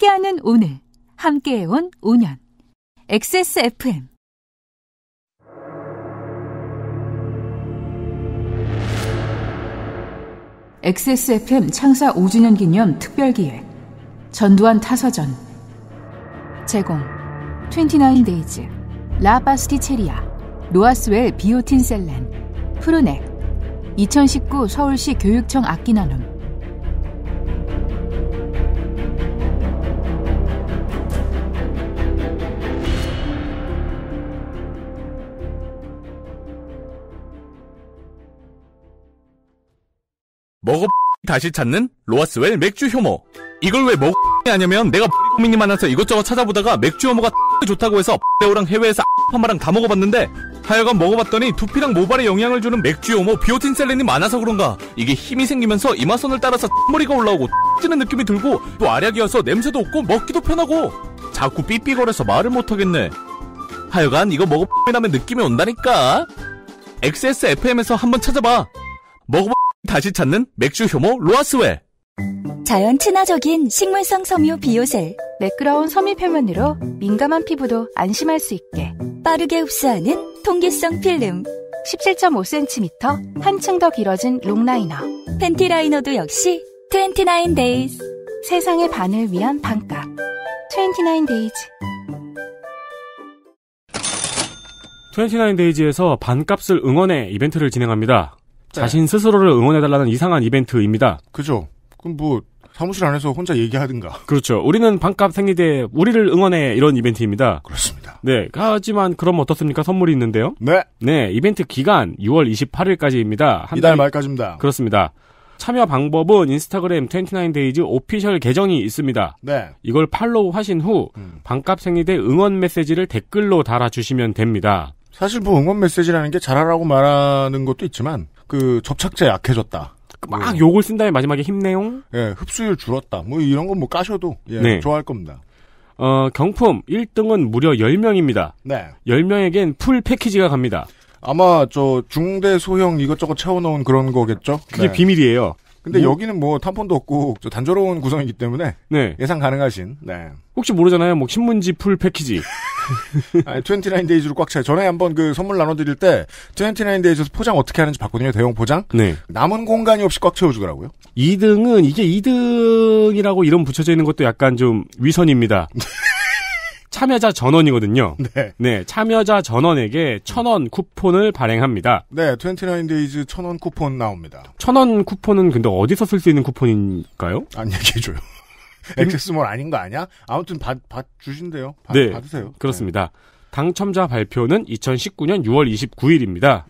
함께하는 오늘, 함께해온 5년. XSFM. XSFM 창사 5주년 기념 특별기획. 전두환 타서전. 제공. 29데이즈. 라바스티체리아. 노아스웰 비오틴 셀렌. 푸르넥. 2019 서울시 교육청 악기 나눔. 먹어 다시 찾는 로아스웰 맥주 효모 이걸 왜 먹어 하냐면 내가 고민이 많아서 이것저것 찾아보다가 맥주 효모가 좋다고 해서 레오랑 해외에서 한마랑다 먹어봤는데 하여간 먹어봤더니 두피랑 모발에 영향을 주는 맥주 효모 비오틴 셀린이 많아서 그런가 이게 힘이 생기면서 이마선을 따라서 머리가 올라오고 찌는 느낌이 들고 또 알약이어서 냄새도 없고 먹기도 편하고 자꾸 삐삐거려서 말을 못하겠네 하여간 이거 먹어보면 느낌이 온다니까 XSFM에서 한번 찾아봐 먹어보 다시 찾는 맥주 효모 로아스웨 자연 친화적인 식물성 섬유 비오셀 매끄러운 섬유 표면으로 민감한 피부도 안심할 수 있게 빠르게 흡수하는 통기성 필름 17.5cm 한층 더 길어진 롱라이너 팬티라이너도 역시 29days 세상의 반을 위한 반값 29days 29데이즈에서 반값을 응원해 이벤트를 진행합니다. 네. 자신 스스로를 응원해달라는 이상한 이벤트입니다. 그죠. 그럼 뭐, 사무실 안에서 혼자 얘기하든가. 그렇죠. 우리는 반값 생리대, 우리를 응원해, 이런 이벤트입니다. 그렇습니다. 네. 하지만, 그럼 어떻습니까? 선물이 있는데요? 네. 네. 이벤트 기간 6월 28일까지입니다. 한 이달 달... 말까지입니다. 그렇습니다. 참여 방법은 인스타그램 29데이즈 오피셜 계정이 있습니다. 네. 이걸 팔로우 하신 후 음. 반값 생리대 응원 메시지를 댓글로 달아주시면 됩니다. 사실 뭐 응원 메시지라는 게 잘하라고 말하는 것도 있지만 그 접착제 약해졌다. 그 막 네. 욕을 쓴 다음에 마지막에 힘내용? 예, 흡수율 줄었다. 뭐 이런 건 뭐 까셔도 예, 네. 좋아할 겁니다. 어, 경품 1등은 무려 10명입니다. 네. 10명에겐 풀 패키지가 갑니다. 아마 저 중대 소형 이것저것 채워놓은 그런 거겠죠? 그게 네. 비밀이에요. 근데 음. 뭐? 여기는 뭐탐폰도 없고 단조로운 구성이기 때문에 네. 예상 가능하신. 네. 혹시 모르잖아요. 뭐 신문지 풀 패키지. 29데이즈로 꽉 차요. 전에 한번 그 선물 나눠드릴 때 29데이즈에서 포장 어떻게 하는지 봤거든요. 대형 포장. 네. 남은 공간이 없이 꽉 채워주더라고요. 2등은 이게 2등이라고 이름 붙여져 있는 것도 약간 좀 위선입니다. 참여자 전원이거든요. 네. 네, 참여자 전원에게 천 원 쿠폰을 발행합니다. 네, 29데이즈 천 원 쿠폰 나옵니다. 천 원 쿠폰은 근데 어디서 쓸 수 있는 쿠폰인가요? 안 얘기해줘요. 액세스몰 아닌 거 아니야? 아무튼 받, 받 주신대요. 받, 네, 받으세요. 그렇습니다. 네. 당첨자 발표는 2019년 6월 29일입니다.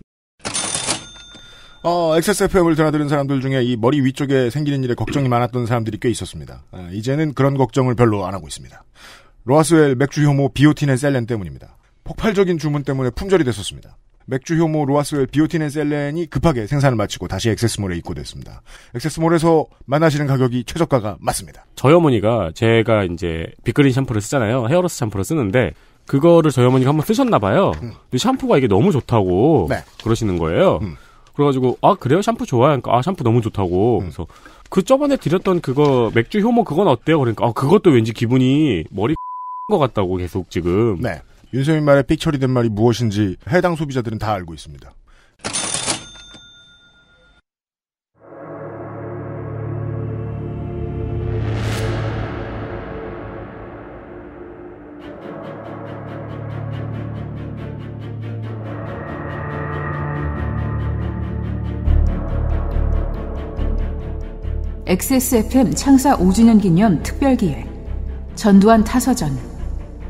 어, XSFM을 드나드는 사람들 중에 이 머리 위쪽에 생기는 일에 걱정이 많았던 사람들이 꽤 있었습니다. 아, 이제는 그런 걱정을 별로 안 하고 있습니다. 로아스웰 맥주 효모 비오틴 앤 셀렌 때문입니다. 폭발적인 주문 때문에 품절이 됐었습니다. 맥주 효모 로아스웰 비오틴 앤 셀렌이 급하게 생산을 마치고 다시 액세스몰에 입고됐습니다. 액세스몰에서 만나시는 가격이 최저가가 맞습니다. 저희 어머니가 제가 이제 빅그린 샴푸를 쓰잖아요. 헤어로스 샴푸를 쓰는데 그거를 저희 어머니가 한번 쓰셨나 봐요. 음. 근데 샴푸가 이게 너무 좋다고 네. 그러시는 거예요. 음. 그래가지고 아 그래요 샴푸 좋아요. 그러니까 아 샴푸 너무 좋다고. 음. 그래서 그 저번에 드렸던 그거 맥주 효모 그건 어때요? 그러니까 아 그것도 왠지 기분이 머리 것 같다고 계속 지금. 네. 윤세민 말의 삑처리 된 말이 무엇인지 해당 소비자들은 다 알고 있습니다. XSFM 창사 5주년 기념 특별기획 전두환 타서전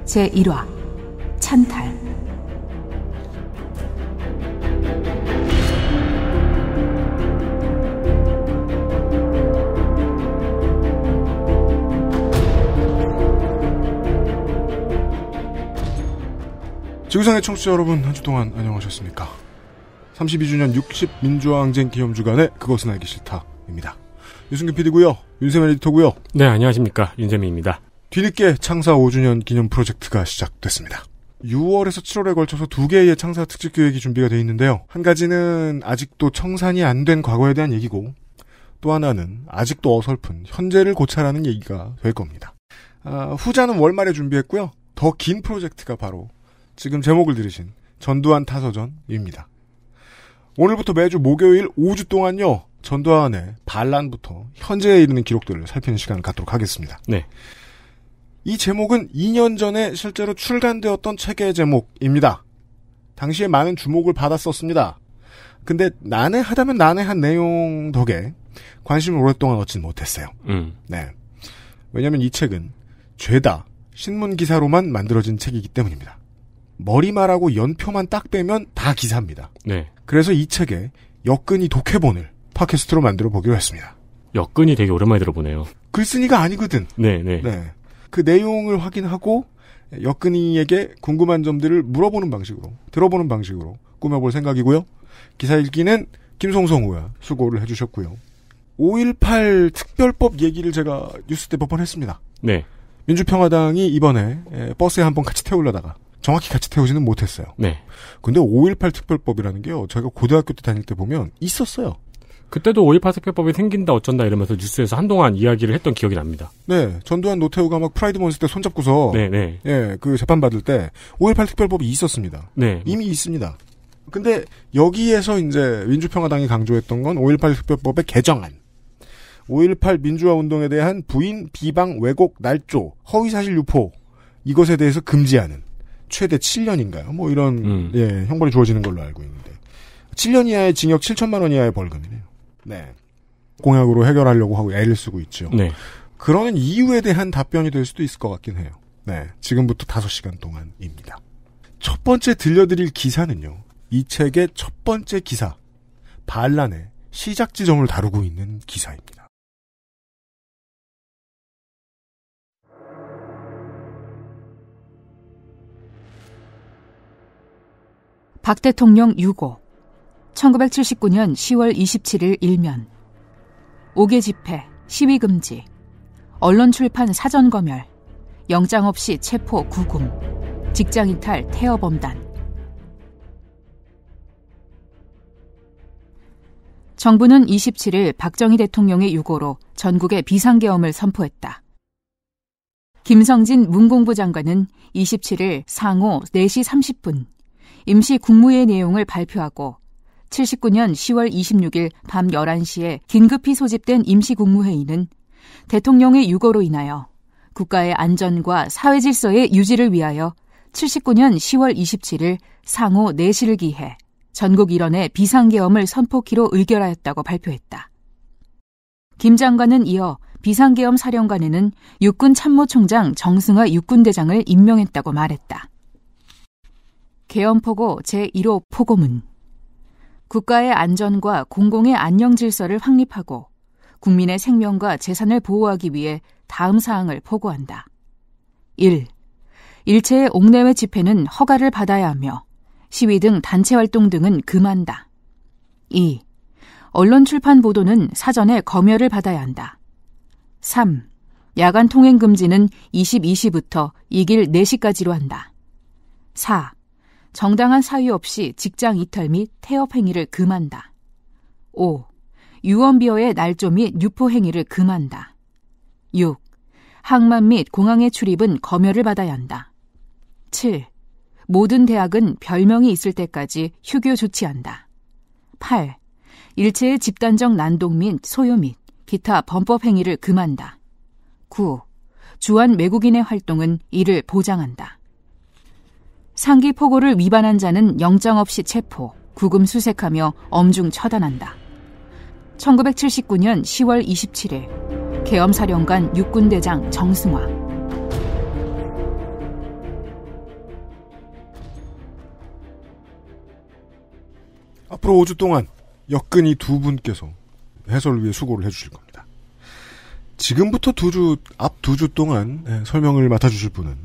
제1화 찬탈 지구상의 청취자 여러분 한 주 동안 안녕하셨습니까? 32주년 60민주화항쟁 기념주간의 그것은 알기 싫다입니다. 유승균 PD고요. 윤세민 에디터고요. 네, 안녕하십니까. 윤세민입니다. 뒤늦게 창사 5주년 기념 프로젝트가 시작됐습니다. 6월에서 7월에 걸쳐서 두 개의 창사 특집 교육이 준비가 되어 있는데요. 한 가지는 아직도 청산이 안 된 과거에 대한 얘기고 또 하나는 아직도 어설픈 현재를 고찰하는 얘기가 될 겁니다. 아, 후자는 월말에 준비했고요. 더 긴 프로젝트가 바로 지금 제목을 들으신 전두환 타서전입니다. 오늘부터 매주 목요일 5주 동안요. 전두환의 반란부터 현재에 이르는 기록들을 살피는 시간을 갖도록 하겠습니다. 네. 이 제목은 2년 전에 실제로 출간되었던 책의 제목입니다. 당시에 많은 주목을 받았었습니다. 근데 난해하다면 난해한 내용 덕에 관심을 오랫동안 얻진 못했어요. 음. 네. 왜냐면 이 책은 죄다 신문 기사로만 만들어진 책이기 때문입니다. 머리말하고 연표만 딱 빼면 다 기사입니다. 네. 그래서 이 책에 여끈이 독해본을 팟캐스트로 만들어 보기로 했습니다. 여끈이 되게 오랜만에 들어보네요. 글쓴이가 아니거든. 네, 네. 네. 그 내용을 확인하고 여근이에게 궁금한 점들을 물어보는 방식으로 들어보는 방식으로 꾸며볼 생각이고요. 기사 읽기는 김송송 우야 수고를 해주셨고요. 5.18 특별법 얘기를 제가 뉴스 때몇번 했습니다. 네. 민주평화당이 이번에 버스에 한번 같이 태우려다가 정확히 같이 태우지는 못했어요. 네. 근데 5.18 특별법이라는 게요, 저희가 고등학교 때 다닐 때 보면 있었어요. 그때도 5.18 색표법이 생긴다 어쩐다 이러면서 뉴스에서 한동안 이야기를 했던 기억이 납니다. 네. 전두환 노태우가 막 프라이드 몬스 때 손잡고서 네네. 네. 예, 그 재판받을 때 5.18 특별법이 있었습니다. 네. 이미 있습니다. 근데 여기에서 이제 민주평화당이 강조했던 건 5.18 특별법의 개정안. 5.18 민주화 운동에 대한 부인, 비방, 왜곡, 날조, 허위사실 유포. 이것에 대해서 금지하는 최대 7년인가요? 뭐 이런 음. 예, 형벌이 주어지는 걸로 알고 있는데 7년 이하의 징역 7천만 원 이하의 벌금이네요. 네. 공약으로 해결하려고 하고 애를 쓰고 있죠. 네. 그러는 이유에 대한 답변이 될 수도 있을 것 같긴 해요. 네. 지금부터 다섯 시간 동안입니다. 첫 번째 들려드릴 기사는요. 이 책의 첫 번째 기사. 반란의 시작 지점을 다루고 있는 기사입니다. 박 대통령 유고 1979년 10월 27일 일면 5개 집회, 시위 금지, 언론 출판 사전 검열, 영장 없이 체포 구금, 직장 이탈 태어 범단. 정부는 27일 박정희 대통령의 유고로 전국에 비상계엄을 선포했다. 김성진 문공부 장관은 27일 상호 4시 30분 임시 국무회 의 내용을 발표하고 79년 10월 26일 밤 11시에 긴급히 소집된 임시국무회의는 대통령의 유거로 인하여 국가의 안전과 사회 질서의 유지를 위하여 79년 10월 27일 상호 4시를 기해 전국 일원의 비상계엄을 선포키로 의결하였다고 발표했다. 김 장관은 이어 비상계엄 사령관에는 육군 참모총장 정승화 육군대장을 임명했다고 말했다. 계엄포고 제1호 포고문 국가의 안전과 공공의 안녕 질서를 확립하고 국민의 생명과 재산을 보호하기 위해 다음 사항을 보고한다. 1. 일체의 옥내외 집회는 허가를 받아야 하며 시위 등 단체 활동 등은 금한다. 2. 언론 출판 보도는 사전에 검열을 받아야 한다. 3. 야간 통행 금지는 22시부터 2길 4시까지로 한다. 4. 정당한 사유 없이 직장 이탈 및 태업 행위를 금한다. 5. 유언비어의 날조 및 유포 행위를 금한다. 6. 항만 및 공항의 출입은 검열을 받아야 한다. 7. 모든 대학은 별명이 있을 때까지 휴교 조치한다. 8. 일체의 집단적 난동 및소유및 기타 범법 행위를 금한다. 9. 주한 외국인의 활동은 이를 보장한다. 상기포고를 위반한 자는 영장 없이 체포, 구금 수색하며 엄중 처단한다. 1979년 10월 27일 계엄사령관 육군대장 정승화 앞으로 5주 동안 역근이 두 분께서 해설 을위해 수고를 해주실 겁니다. 지금부터 두 주, 앞 두 주 동안 예, 설명을 맡아주실 분은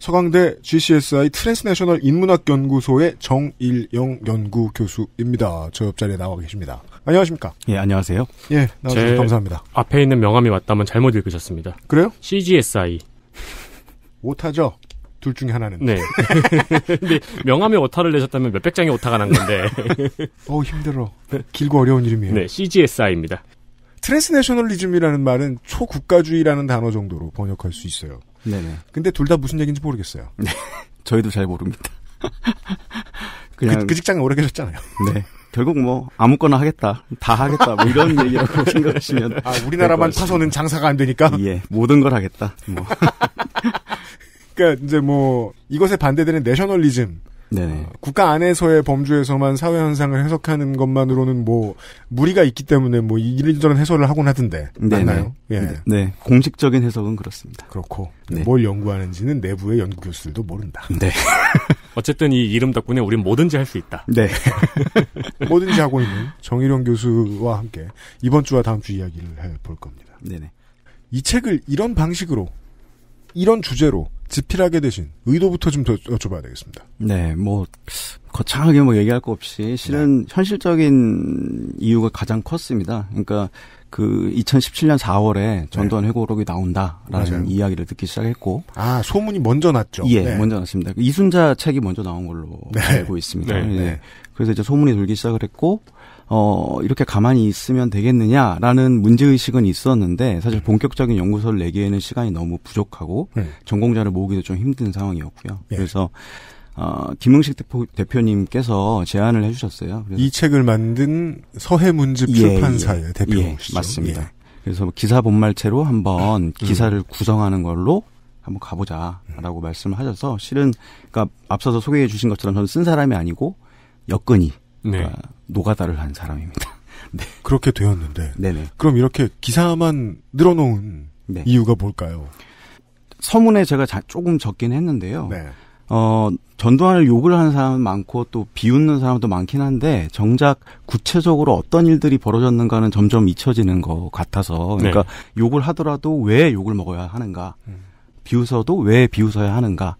서강대 GCSI 트랜스내셔널 인문학 연구소의 정일영 연구 교수입니다. 저 옆자리에 나와 계십니다. 안녕하십니까? 예, 안녕하세요. 예, 나와주셔서 감사합니다. 앞에 있는 명함이 왔다면 잘못 읽으셨습니다. 그래요? CGSI. 오타죠둘 중에 하나는. 네. 근데 명함에 오타를 내셨다면 몇백 장의 오타가 난 건데. 어우, 힘들어. 길고 어려운 이름이에요. 네, CGSI입니다. 트랜스내셔널리즘이라는 말은 초국가주의라는 단어 정도로 번역할 수 있어요. 네네. 근데 둘 다 무슨 얘기인지 모르겠어요. 네. 저희도 잘 모릅니다. 그, 그냥 그, 그 직장에 오래 계셨잖아요. 네. 결국 뭐 아무거나 하겠다, 다 하겠다 뭐 이런 얘기라고 생각하시면 아 우리나라만 파서는 장사가 안 되니까 예 모든 걸 하겠다 뭐 그러니까 이제 뭐 이것에 반대되는 내셔널리즘 네네. 아, 국가 안에서의 범주에서만 사회 현상을 해석하는 것만으로는 뭐 무리가 있기 때문에 뭐 이런저런 해설을 하곤 하던데 맞나요? 예. 네. 네. 공식적인 해석은 그렇습니다. 그렇고 네. 뭘 연구하는지는 내부의 연구 교수들도 모른다. 네. 어쨌든 이 이름 덕분에 우린 뭐든지 할 수 있다. 네. 뭐든지 하고 있는 정일영 교수와 함께 이번 주와 다음 주 이야기를 해볼 겁니다. 네네. 이 책을 이런 방식으로 이런 주제로 집필하게 되신 의도부터 좀더 여쭤봐야 되겠습니다. 네, 뭐 거창하게 뭐 얘기할 거 없이 실은 네. 현실적인 이유가 가장 컸습니다. 그러니까 그 2017년 4월에 전두환 네. 회고록이 나온다라는 맞아요. 이야기를 듣기 시작했고 아 소문이 먼저 났죠. 예, 네. 먼저 났습니다. 그 이순자 책이 먼저 나온 걸로 네. 알고 있습니다. 네. 예. 네. 그래서 이제 소문이 돌기 시작을 했고 어 이렇게 가만히 있으면 되겠느냐라는 문제 의식은 있었는데 사실 음. 본격적인 연구서를 내기에는 시간이 너무 부족하고 네. 전공자를 모으기도 좀 힘든 상황이었고요. 예. 그래서 어, 김흥식 대표, 님께서 제안을 해주셨어요. 이 책을 만든 서해문집 예, 출판사의 예, 대표시죠. 예, 맞습니다. 예. 그래서 뭐 기사 본말체로 한번 음. 기사를 구성하는 걸로 한번 가보자라고 음. 말씀을 하셔서 실은 그니까 앞서서 소개해 주신 것처럼 저는 쓴 사람이 아니고 여건이 네. 그러니까 노가다를 한 사람입니다. 네. 그렇게 되었는데. 네네. 그럼 이렇게 기사만 늘어놓은 네. 이유가 뭘까요? 서문에 제가 자, 조금 적긴 했는데요. 네. 어, 전두환을 욕을 하는 사람은 많고 또 비웃는 사람도 많긴 한데 정작 구체적으로 어떤 일들이 벌어졌는가는 점점 잊혀지는 것 같아서 그러니까 네. 욕을 하더라도 왜 욕을 먹어야 하는가 음. 비웃어도 왜 비웃어야 하는가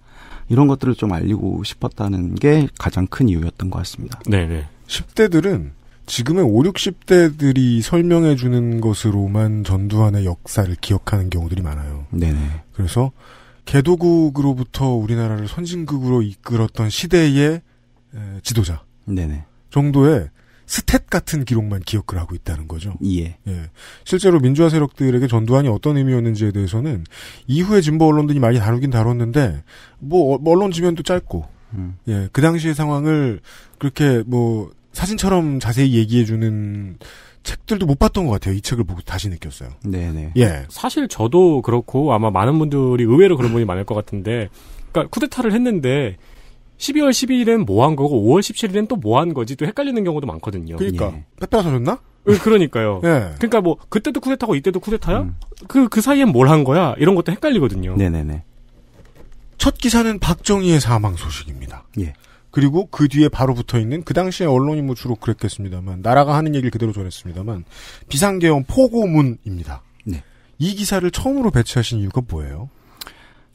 이런 것들을 좀 알리고 싶었다는 게 가장 큰 이유였던 것 같습니다. 네 10대들은 지금의 5, 60대들이 설명해 주는 것으로만 전두환의 역사를 기억하는 경우들이 많아요. 네네. 네. 그래서 개도국으로부터 우리나라를 선진국으로 이끌었던 시대의 에, 지도자 네네. 정도의 스탯 같은 기록만 기억을 하고 있다는 거죠. 예. 예. 실제로 민주화 세력들에게 전두환이 어떤 의미였는지에 대해서는 이후에 진보 언론들이 많이 다루긴 다뤘는데 뭐, 어, 뭐 언론 지면도 짧고 음. 예. 그 당시의 상황을 그렇게 뭐 사진처럼 자세히 얘기해 주는 책들도 못 봤던 것 같아요. 이 책을 보고 다시 느꼈어요. 네네. 네. 예. 사실 저도 그렇고 아마 많은 분들이 의외로 그런 분이 많을 것 같은데, 그러니까 쿠데타를 했는데 12월 12일엔 뭐 한 거고 5월 17일엔 또 뭐 한 거지 또 헷갈리는 경우도 많거든요. 그러니까 예. 빼가라 졌나 예, 그러니까요. 예. 그러니까 뭐 그때도 쿠데타고 이때도 쿠데타야? 그그 음. 그, 그 사이엔 뭘 한 거야? 이런 것도 헷갈리거든요. 네네네. 네, 네. 첫 기사는 박정희의 사망 소식입니다. 예. 그리고 그 뒤에 바로 붙어 있는 그 당시에 언론이 뭐 주로 그랬겠습니다만 나라가 하는 얘기를 그대로 전했습니다만 비상계엄 포고문입니다. 네. 이 기사를 처음으로 배치하신 이유가 뭐예요?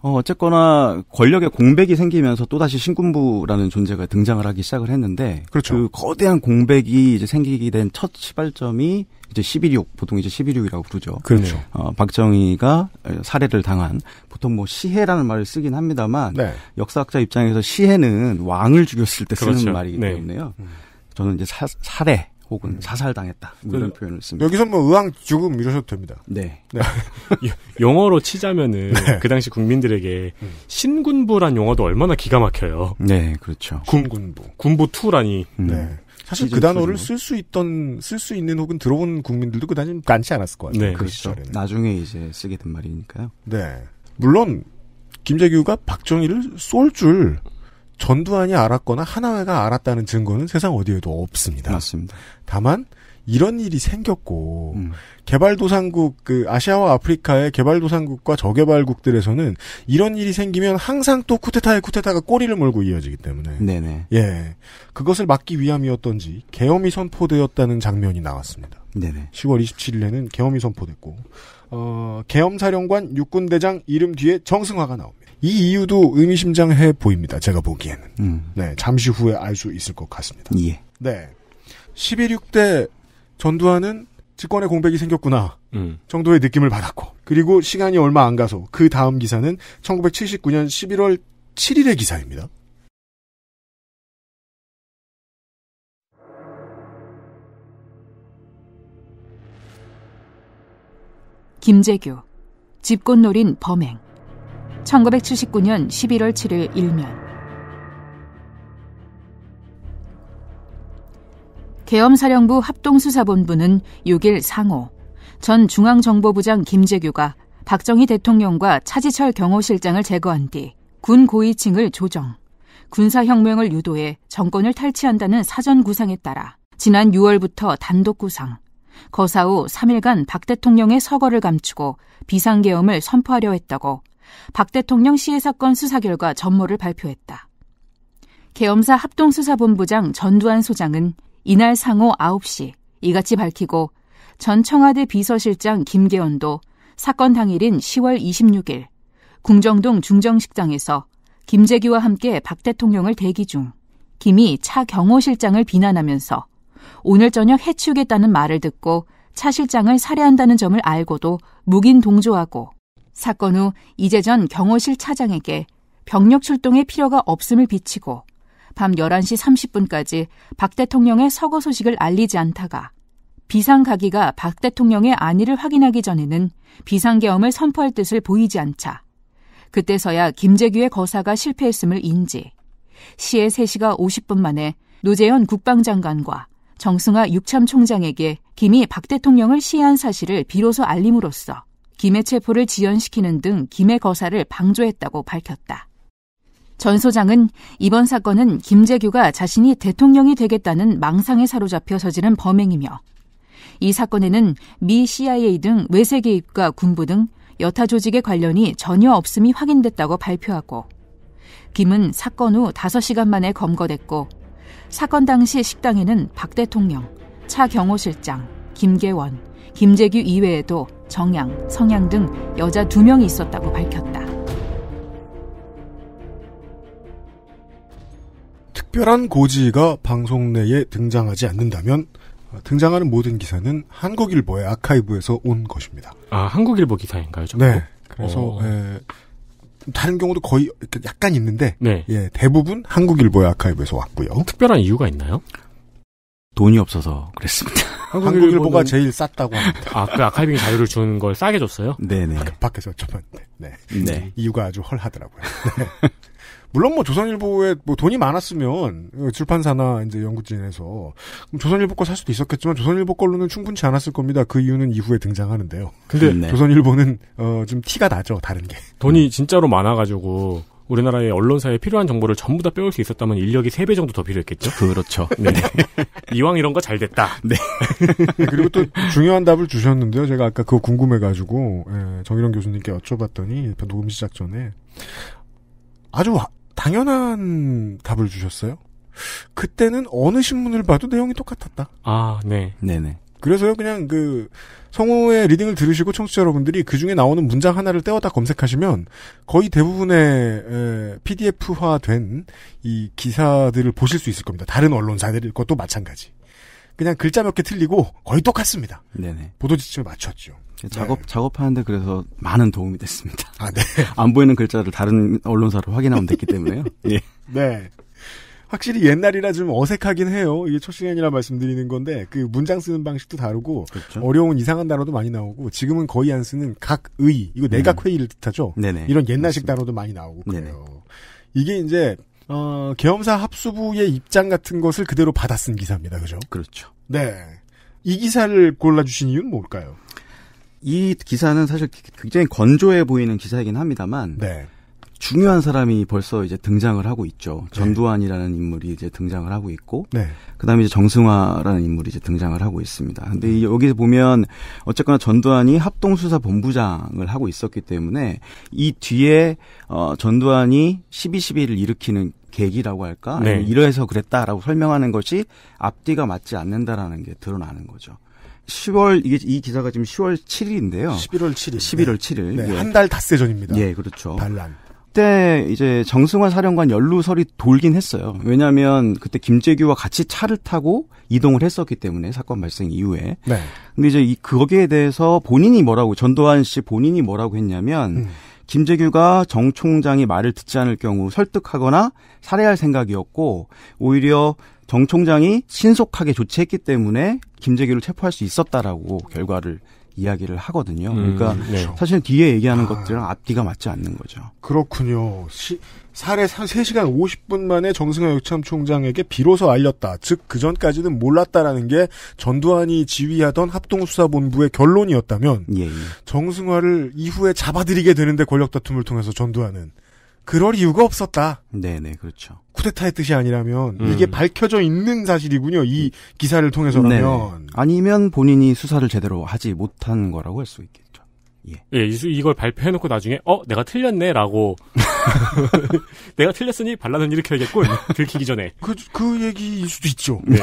어, 어쨌거나 권력의 공백이 생기면서 또다시 신군부라는 존재가 등장을 하기 시작을 했는데 그렇죠. 그 거대한 공백이 이제 생기게 된 첫 시발점이 이제 11.6 보통 이제 11.6이라고 부르죠. 그렇죠. 어, 박정희가 살해를 당한 보통 뭐 시해라는 말을 쓰긴 합니다만 네. 역사학자 입장에서 시해는 왕을 죽였을 때 쓰는 그렇죠. 말이기 네. 때문에요. 네. 저는 이제 사, 살해 혹은 음. 사살당했다 뭐 이런 그 표현을 씁니다. 여기서 뭐 의왕 죽음 이러셔도 됩니다. 네. 네. 용어로 예, 치자면은 네. 그 당시 국민들에게 음. 신군부란 용어도 얼마나 기가 막혀요. 네, 그렇죠. 군군부, 군부 투라니. 음. 네. 사실 그 단어를 쓸 수 있던 쓸 수 있는 혹은 들어본 국민들도 그 당시 많지 않았을 것 같아요. 네, 그 그렇죠. 그 나중에 이제 쓰게 된 말이니까요. 네. 물론 김재규가 박정희를 쏠줄 전두환이 알았거나 하나회가 알았다는 증거는 세상 어디에도 없습니다. 맞습니다. 다만 이런 일이 생겼고 음. 개발도상국 그 아시아와 아프리카의 개발도상국과 저개발국들에서는 이런 일이 생기면 항상 또 쿠데타에 쿠데타가 꼬리를 물고 이어지기 때문에 네네 예 그것을 막기 위함이었던지 계엄이 선포되었다는 장면이 나왔습니다. 네네 10월 27일에는 계엄이 선포됐고 어, 계엄사령관 육군대장 이름 뒤에 정승화가 나옵니다. 이 이유도 의미심장해 보입니다. 제가 보기에는. 음. 네, 잠시 후에 알 수 있을 것 같습니다. 예. 네. 11.6대 전두환은 직권의 공백이 생겼구나 음. 정도의 느낌을 받았고 그리고 시간이 얼마 안 가서 그 다음 기사는 1979년 11월 7일의 기사입니다. 김재규, 집권노린 범행. 1979년 11월 7일 일면. 계엄사령부 합동수사본부는 6일 상호, 전 중앙정보부장 김재규가 박정희 대통령과 차지철 경호실장을 제거한 뒤 군 고위층을 조정, 군사혁명을 유도해 정권을 탈취한다는 사전 구상에 따라 지난 6월부터 단독 구상, 거사 후 3일간 박 대통령의 서거를 감추고 비상계엄을 선포하려 했다고 박 대통령 시해 사건 수사 결과 전모를 발표했다. 계엄사 합동수사본부장 전두환 소장은 이날 상호 9시 이같이 밝히고 전 청와대 비서실장 김계원도 사건 당일인 10월 26일 궁정동 중정식당에서 김재규와 함께 박 대통령을 대기 중 김이 차 경호실장을 비난하면서 오늘 저녁 해치우겠다는 말을 듣고 차 실장을 살해한다는 점을 알고도 묵인 동조하고 사건 후 이재전 경호실 차장에게 병력 출동의 필요가 없음을 비치고 밤 11시 30분까지 박 대통령의 서거 소식을 알리지 않다가 비상 가기가 박 대통령의 안위를 확인하기 전에는 비상계엄을 선포할 뜻을 보이지 않자 그때서야 김재규의 거사가 실패했음을 인지 시의 3시가 50분 만에 노재현 국방장관과 정승화 육참 총장에게 김이 박 대통령을 시한 해 사실을 비로소 알림으로써 김의 체포를 지연시키는 등 김의 거사를 방조했다고 밝혔다. 전 소장은 이번 사건은 김재규가 자신이 대통령이 되겠다는 망상에 사로잡혀 서지는 범행이며 이 사건에는 미 CIA 등 외세 개입과 군부 등 여타 조직의 관련이 전혀 없음이 확인됐다고 발표하고 김은 사건 후 5시간 만에 검거됐고 사건 당시 식당에는 박 대통령, 차 경호실장, 김계원, 김재규 이외에도 정양, 성양 등 여자 두 명이 있었다고 밝혔다. 특별한 고지가 방송 내에 등장하지 않는다면 어, 등장하는 모든 기사는 한국일보의 아카이브에서 온 것입니다. 아, 한국일보 기사인가요? 정도? 네. 그래서 어... 에, 예, 다른 경우도 거의 약간 있는데 네. 예, 대부분 한국일보의 아카이브에서 왔고요. 특별한 이유가 있나요? 돈이 없어서 그랬습니다. 한국일보가 뭐 제일 쌌다고 합니다. 아, 그 아카이빙 자료를 주는 걸 싸게 줬어요? 네네. 아, 밖, 에서 접했는데. 네. 네. 이유가 아주 헐하더라고요. 네. 물론 뭐 조선일보에 뭐 돈이 많았으면 출판사나 이제 연구진에서 조선일보 걸살 수도 있었겠지만 조선일보 걸로는 충분치 않았을 겁니다. 그 이유는 이후에 등장하는데요. 근데 네. 조선일보는 어좀 티가 나죠 다른 게. 돈이 진짜로 많아가지고 우리나라의 언론사에 필요한 정보를 전부 다 빼올 수 있었다면 인력이 3배 정도 더 필요했겠죠? 그렇죠. 네. 이왕 이런 거 잘 됐다. 네. 그리고 또 중요한 답을 주셨는데요. 제가 아까 그거 궁금해가지고, 예, 정희영 교수님께 여쭤봤더니, 녹음 시작 전에, 아주 아, 당연한 답을 주셨어요. 그때는 어느 신문을 봐도 내용이 똑같았다. 아, 네. 네네. 그래서요, 그냥 그, 성우의 리딩을 들으시고 청취자 여러분들이 그 중에 나오는 문장 하나를 떼어다 검색하시면 거의 대부분의 PDF화 된이 기사들을 보실 수 있을 겁니다. 다른 언론사들 것도 마찬가지. 그냥 글자 몇 개 틀리고 거의 똑같습니다. 네네. 보도 지침을 맞췄죠. 네. 네. 작업 네. 작업하는데 그래서 많은 도움이 됐습니다. 아, 네. 안 보이는 글자를 다른 언론사로 확인하면 됐기 때문에요. 예. 네. 확실히 옛날이라 좀 어색하긴 해요. 이게 첫 시간이라 말씀드리는 건데 그 문장 쓰는 방식도 다르고 그렇죠. 어려운 이상한 단어도 많이 나오고 지금은 거의 안 쓰는 각의 이거 내각 음. 회의를 뜻하죠. 네네. 이런 옛날식 단어도 많이 나오고 그래요. 네네. 이게 이제 어, 계엄사 합수부의 입장 같은 것을 그대로 받아 쓴 기사입니다. 그죠? 그렇죠. 네. 이 기사를 골라주신 이유는 뭘까요? 이 기사는 사실 굉장히 건조해 보이는 기사이긴 합니다만, 네. 중요한 사람이 벌써 이제 등장을 하고 있죠. 네. 전두환이라는 네. 인물이 이제 등장을 하고 있고, 네. 그다음에 이제 정승화라는 인물이 이제 등장을 하고 있습니다. 근데 음. 여기 서 보면 어쨌거나 전두환이 합동수사본부장을 하고 있었기 때문에 이 뒤에 어 전두환이 12.12를 일으키는 계기라고 할까, 네. 이래서 그랬다라고 설명하는 것이 앞뒤가 맞지 않는다라는 게 드러나는 거죠. 10월 이게 이 기사가 지금 10월 7일인데요. 11월 7일. 11월 7일. 네. 네. 예. 한달 닷새 전입니다. 예, 그렇죠. 반란. 그때 이제 정승화 사령관 연루설이 돌긴 했어요. 왜냐하면 그때 김재규와 같이 차를 타고 이동을 했었기 때문에 사건 발생 이후에. 네. 근데 이제 이 거기에 대해서 본인이 뭐라고 전두환 씨 본인이 뭐라고 했냐면 음. 김재규가 정 총장이 말을 듣지 않을 경우 설득하거나 살해할 생각이었고 오히려 정 총장이 신속하게 조치했기 때문에 김재규를 체포할 수 있었다라고 결과를 이야기를 하거든요. 음, 그러니까 네. 그렇죠. 사실 뒤에 얘기하는 아, 것들은 앞뒤가 맞지 않는 거죠. 그렇군요. 시, 사례 3시간 50분 만에 정승화 역참총장에게 비로소 알렸다. 즉, 그전까지는 몰랐다라는 게 전두환이 지휘하던 합동수사본부의 결론이었다면, 예, 예. 정승화를 이후에 잡아들이게 되는데 권력 다툼을 통해서 전두환은 그럴 이유가 없었다. 네네, 그렇죠. 쿠데타의 뜻이 아니라면 음. 이게 밝혀져 있는 사실이군요. 이 기사를 통해서라면. 네. 아니면 본인이 수사를 제대로 하지 못한 거라고 할 수 있겠죠. 예. 예, 이걸 발표해놓고 나중에 어 내가 틀렸네라고 내가 틀렸으니 반란을 일으켜야겠군 들키기 전에 그그 그 얘기일 수도 있죠. 네.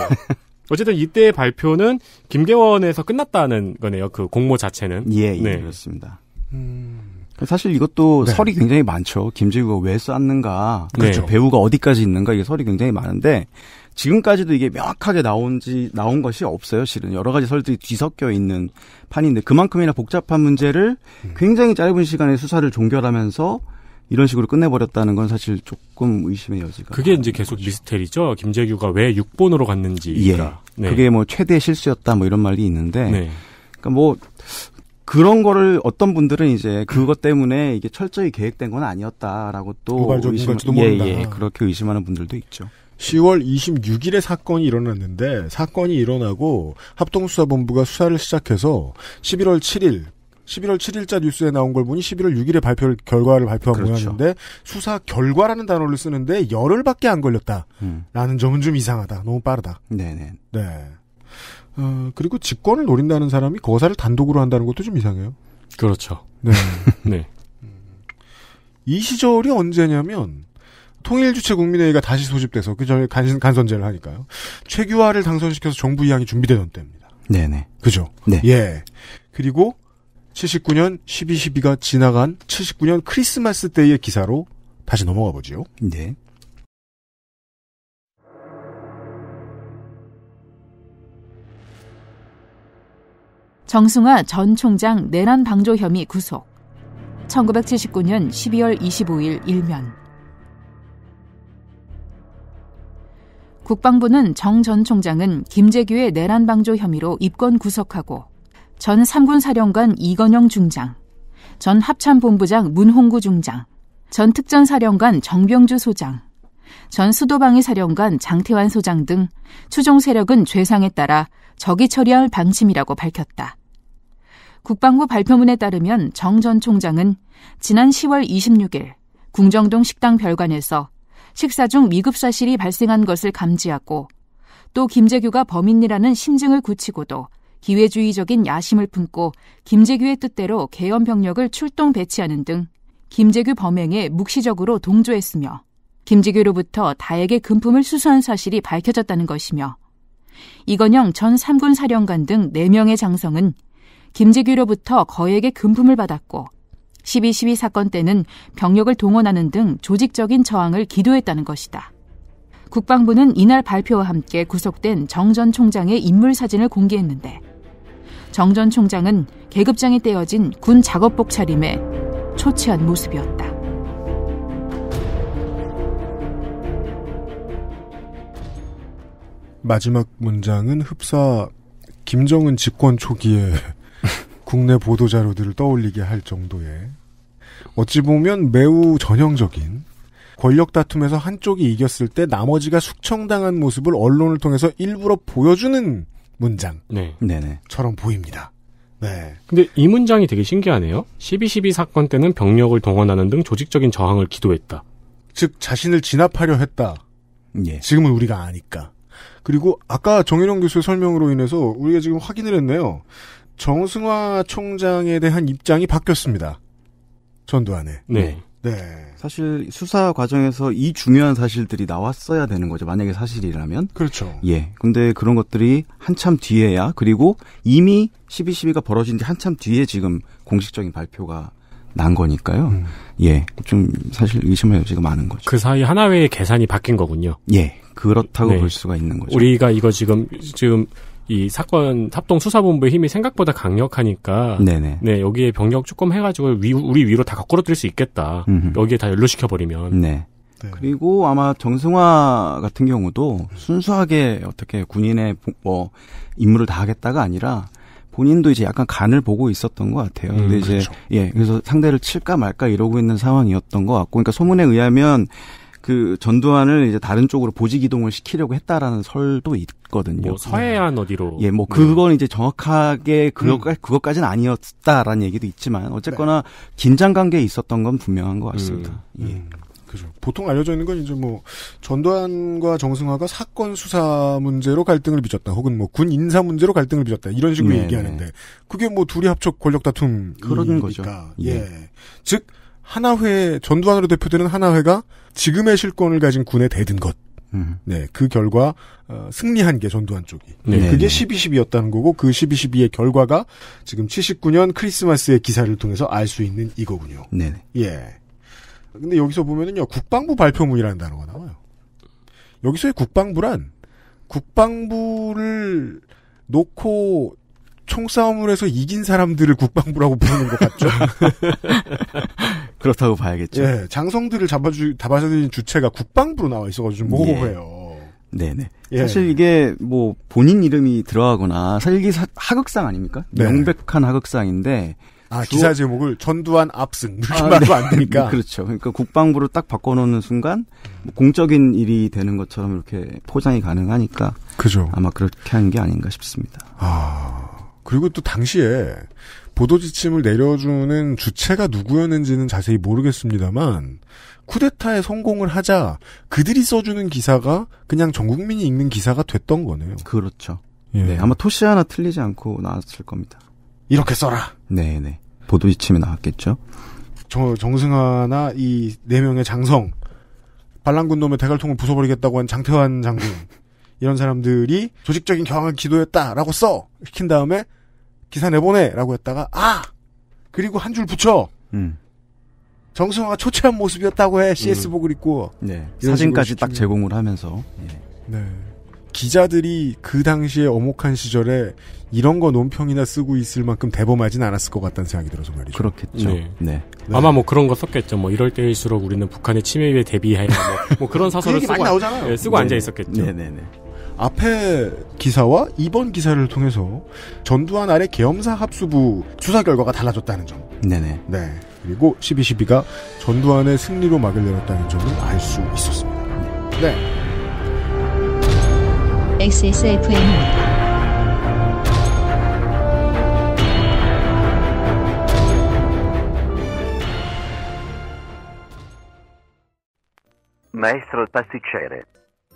어쨌든 이때 발표는 김계원에서 끝났다는 거네요. 그 공모 자체는. 예, 예 네. 그렇습니다. 음... 사실 이것도 네. 설이 굉장히 많죠. 김재규가왜 쐈는가, 네. 그렇죠. 네. 배우가 어디까지 있는가 이게 설이 굉장히 많은데 지금까지도 이게 명확하게 나온지 나온 것이 없어요. 실은 여러 가지 설들이 뒤섞여 있는 판인데 그만큼이나 복잡한 문제를 음. 굉장히 짧은 시간에 수사를 종결하면서 이런 식으로 끝내버렸다는 건 사실 조금 의심의 여지가. 그게 이제 계속 거죠. 미스테리죠. 김재규가 왜육번으로 갔는지. 예. 네. 그게 뭐 최대 실수였다 뭐 이런 말이 있는데. 네. 그니까뭐 그런 거를 어떤 분들은 이제 그것 때문에 이게 철저히 계획된 건 아니었다라고 또 의심, 예, 예, 그렇게 의심하는 분들도 있죠. 10월 26일에 사건이 일어났는데 사건이 일어나고 합동수사본부가 수사를 시작해서 11월 7일 11월 7일자 뉴스에 나온 걸 보니 11월 6일에 발표 결과를 발표한 그렇죠. 모양인데 수사 결과라는 단어를 쓰는데 열흘밖에 안 걸렸다라는 음. 점은 좀 이상하다. 너무 빠르다. 네네. 네. 네. 네. 어, 그리고 직권을 노린다는 사람이 거사를 단독으로 한다는 것도 좀 이상해요. 그렇죠. 네. 네. 이 시절이 언제냐면 통일주체 국민회의가 다시 소집돼서 그 전에 간, 간선제를 하니까요. 최규화를 당선시켜서 정부 이양이 준비되던 때입니다. 네네. 그죠? 네. 예. 그리고 79년 12.12가 지나간 79년 크리스마스 때의 기사로 다시 넘어가 보지요. 네. 정승화 전 총장 내란 방조 혐의 구속. 1979년 12월 25일 일면. 국방부는 정 전 총장은 김재규의 내란 방조 혐의로 입건 구속하고 전 3군 사령관 이건영 중장, 전 합참본부장 문홍구 중장, 전 특전사령관 정병주 소장, 전 수도방위 사령관 장태환 소장 등 추종 세력은 죄상에 따라 적이 처리할 방침이라고 밝혔다. 국방부 발표문에 따르면 정 전 총장은 지난 10월 26일 궁정동 식당 별관에서 식사 중위급 사실이 발생한 것을 감지하고 또 김재규가 범인이라는 심증을 굳히고도 기회주의적인 야심을 품고 김재규의 뜻대로 개헌 병력을 출동 배치하는 등 김재규 범행에 묵시적으로 동조했으며 김재규로부터 다에게 금품을 수수한 사실이 밝혀졌다는 것이며 이건영 전 3군 사령관 등 4명의 장성은 김재규로부터 거액의 금품을 받았고 12.12 사건 때는 병력을 동원하는 등 조직적인 저항을 기도했다는 것이다. 국방부는 이날 발표와 함께 구속된 정 전 총장의 인물 사진을 공개했는데 정 전 총장은 계급장이 떼어진 군 작업복 차림에 초췌한 모습이었다. 마지막 문장은 흡사 김정은 집권 초기에 국내 보도 자료들을 떠올리게 할 정도의 어찌 보면 매우 전형적인 권력 다툼에서 한쪽이 이겼을 때 나머지가 숙청당한 모습을 언론을 통해서 일부러 보여주는 문장. 네. 처럼 보입니다. 네. 근데 이 문장이 되게 신기하네요. 12.12 사건 때는 병력을 동원하는 등 조직적인 저항을 기도했다. 즉, 자신을 진압하려 했다. 예. 지금은 우리가 아니까. 그리고 아까 정현영 교수의 설명으로 인해서 우리가 지금 확인을 했네요. 정승화 총장에 대한 입장이 바뀌었습니다. 전두환에. 네. 네. 네. 사실 수사 과정에서 이 중요한 사실들이 나왔어야 되는 거죠. 만약에 사실이라면. 그렇죠. 예. 근데 그런 것들이 한참 뒤에야 그리고 이미 12, 12가 벌어진 지 한참 뒤에 지금 공식적인 발표가 난 거니까요. 음. 예. 좀 사실 의심할 여지가 많은 거죠. 그 사이 하나회의 계산이 바뀐 거군요. 예. 그렇다고 네. 볼 수가 있는 거죠. 우리가 이거 지금 지금 이 사건 합동 수사본부의 힘이 생각보다 강력하니까 네네. 네 여기에 병력 조금 해가지고 위, 우리 위로 다 거꾸로뜨릴 수 있겠다 음흠. 여기에 다 연루시켜 버리면 네. 네. 그리고 아마 정승화 같은 경우도 순수하게 어떻게 군인의 뭐 임무를 다 하겠다가 아니라 본인도 이제 약간 간을 보고 있었던 것 같아요. 음, 근데 이제 그렇죠. 예 그래서 상대를 칠까 말까 이러고 있는 상황이었던 것 같고, 그러니까 소문에 의하면 그 전두환을 이제 다른 쪽으로 보직 이동을 시키려고 했다라는 설도 있거든요. 뭐 서해안 어디로? 예, 뭐 네. 그건 네. 이제 정확하게 그것 음. 그것까지는 아니었다라는 얘기도 있지만 어쨌거나 네. 긴장 관계에 있었던 건 분명한 것 같습니다. 음. 예. 음. 그죠. 보통 알려져 있는 건 이제 뭐 전두환과 정승화가 사건 수사 문제로 갈등을 빚었다, 혹은 뭐 군 인사 문제로 갈등을 빚었다 이런 식으로 네네. 네. 얘기하는데 그게 뭐 둘이 합쳐 권력 다툼 그런 거죠. 예. 예. 즉 하나회 전두환으로 대표되는 하나회가 지금의 실권을 가진 군에 대든 것. 음. 네, 그 결과 어, 승리한 게 전두환 쪽이. 네. 그게 12.12였다는 거고 그 12.12의 결과가 지금 79년 크리스마스의 기사를 통해서 알 수 있는 이거군요. 네, 네. 예. 근데 여기서 보면은요 국방부 발표문이라는 단어가 나와요. 여기서의 국방부란 국방부를 놓고 총싸움을 해서 이긴 사람들을 국방부라고 부르는 것 같죠? 그렇다고 봐야겠죠. 예, 장성들을 잡아주 잡아주는 주체가 국방부로 나와 있어가지고 좀 모호해요. 네. 네네. 예. 사실 이게 뭐 본인 이름이 들어가거나 사실 사, 하극상 아닙니까? 네. 명백한 하극상인데 아, 기사 제목을 전두환 압승 아, 이렇게 아, 말도 네. 안 되니까. 그렇죠. 그러니까 국방부로 딱 바꿔놓는 순간 뭐 공적인 일이 되는 것처럼 이렇게 포장이 가능하니까. 그죠. 아마 그렇게 한 게 아닌가 싶습니다. 아 그리고 또 당시에 보도 지침을 내려주는 주체가 누구였는지는 자세히 모르겠습니다만 쿠데타에 성공을 하자 그들이 써주는 기사가 그냥 전 국민이 읽는 기사가 됐던 거네요. 그렇죠. 예. 네, 아마 토시 하나 틀리지 않고 나왔을 겁니다. 이렇게 써라. 네, 네. 보도 지침이 나왔겠죠. 저정승하나이 네 명의 장성, 반란군 놈의 대갈통을 부숴버리겠다고 한 장태환 장군 이런 사람들이 조직적인 경항을 기도했다라고 써 시킨 다음에 기사 내보내라고 했다가 아 그리고 한 줄 붙여. 음. 정승화가 초췌한 모습이었다고 해 CS복을 음. 입고 네. 사진까지 딱 제공을 하면서 네. 예. 네. 기자들이 그 당시에 어목한 시절에 이런 거 논평이나 쓰고 있을 만큼 대범하진 않았을 것 같다는 생각이 들어서 말이죠. 그렇겠죠. 네. 네. 아마 뭐 그런 거 썼겠죠. 뭐 이럴 때일수록 우리는 북한의 침해에 대비해야 뭐, 뭐, 그런 그 사설을 그 쓰고, 예, 쓰고 네. 앉아 있었겠죠. 네네네. 네, 앞에 기사와 이번 기사를 통해서 전두환 아래 계엄사 합수부 수사 결과가 달라졌다는 점. 네네. 네. 그리고 12.12가 전두환의 승리로 막을 내렸다는 점을 알 수 있었습니다. 네. XSFM입니다. Maestro p a s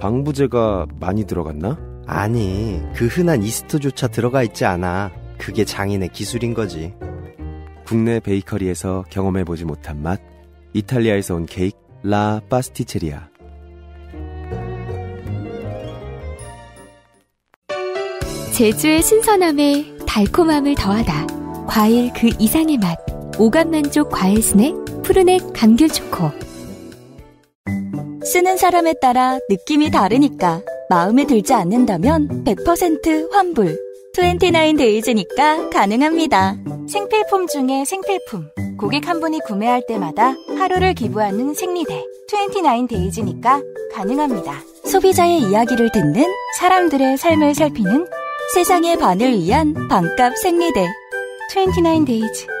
방부제가 많이 들어갔나? 아니, 그 흔한 이스트조차 들어가 있지 않아. 그게 장인의 기술인 거지. 국내 베이커리에서 경험해보지 못한 맛, 이탈리아에서 온 케이크, 라 파스티체리아. 제주의 신선함에 달콤함을 더하다. 과일 그 이상의 맛, 오감만족 과일 스낵, 푸르넥 감귤 초코. 쓰는 사람에 따라 느낌이 다르니까 마음에 들지 않는다면 100% 환불. 29데이즈니까 가능합니다. 생필품 중에 생필품. 고객 한 분이 구매할 때마다 하루를 기부하는 생리대. 29데이즈니까 가능합니다. 소비자의 이야기를 듣는 사람들의 삶을 살피는 세상의 반을 위한 반값 생리대. 29데이즈.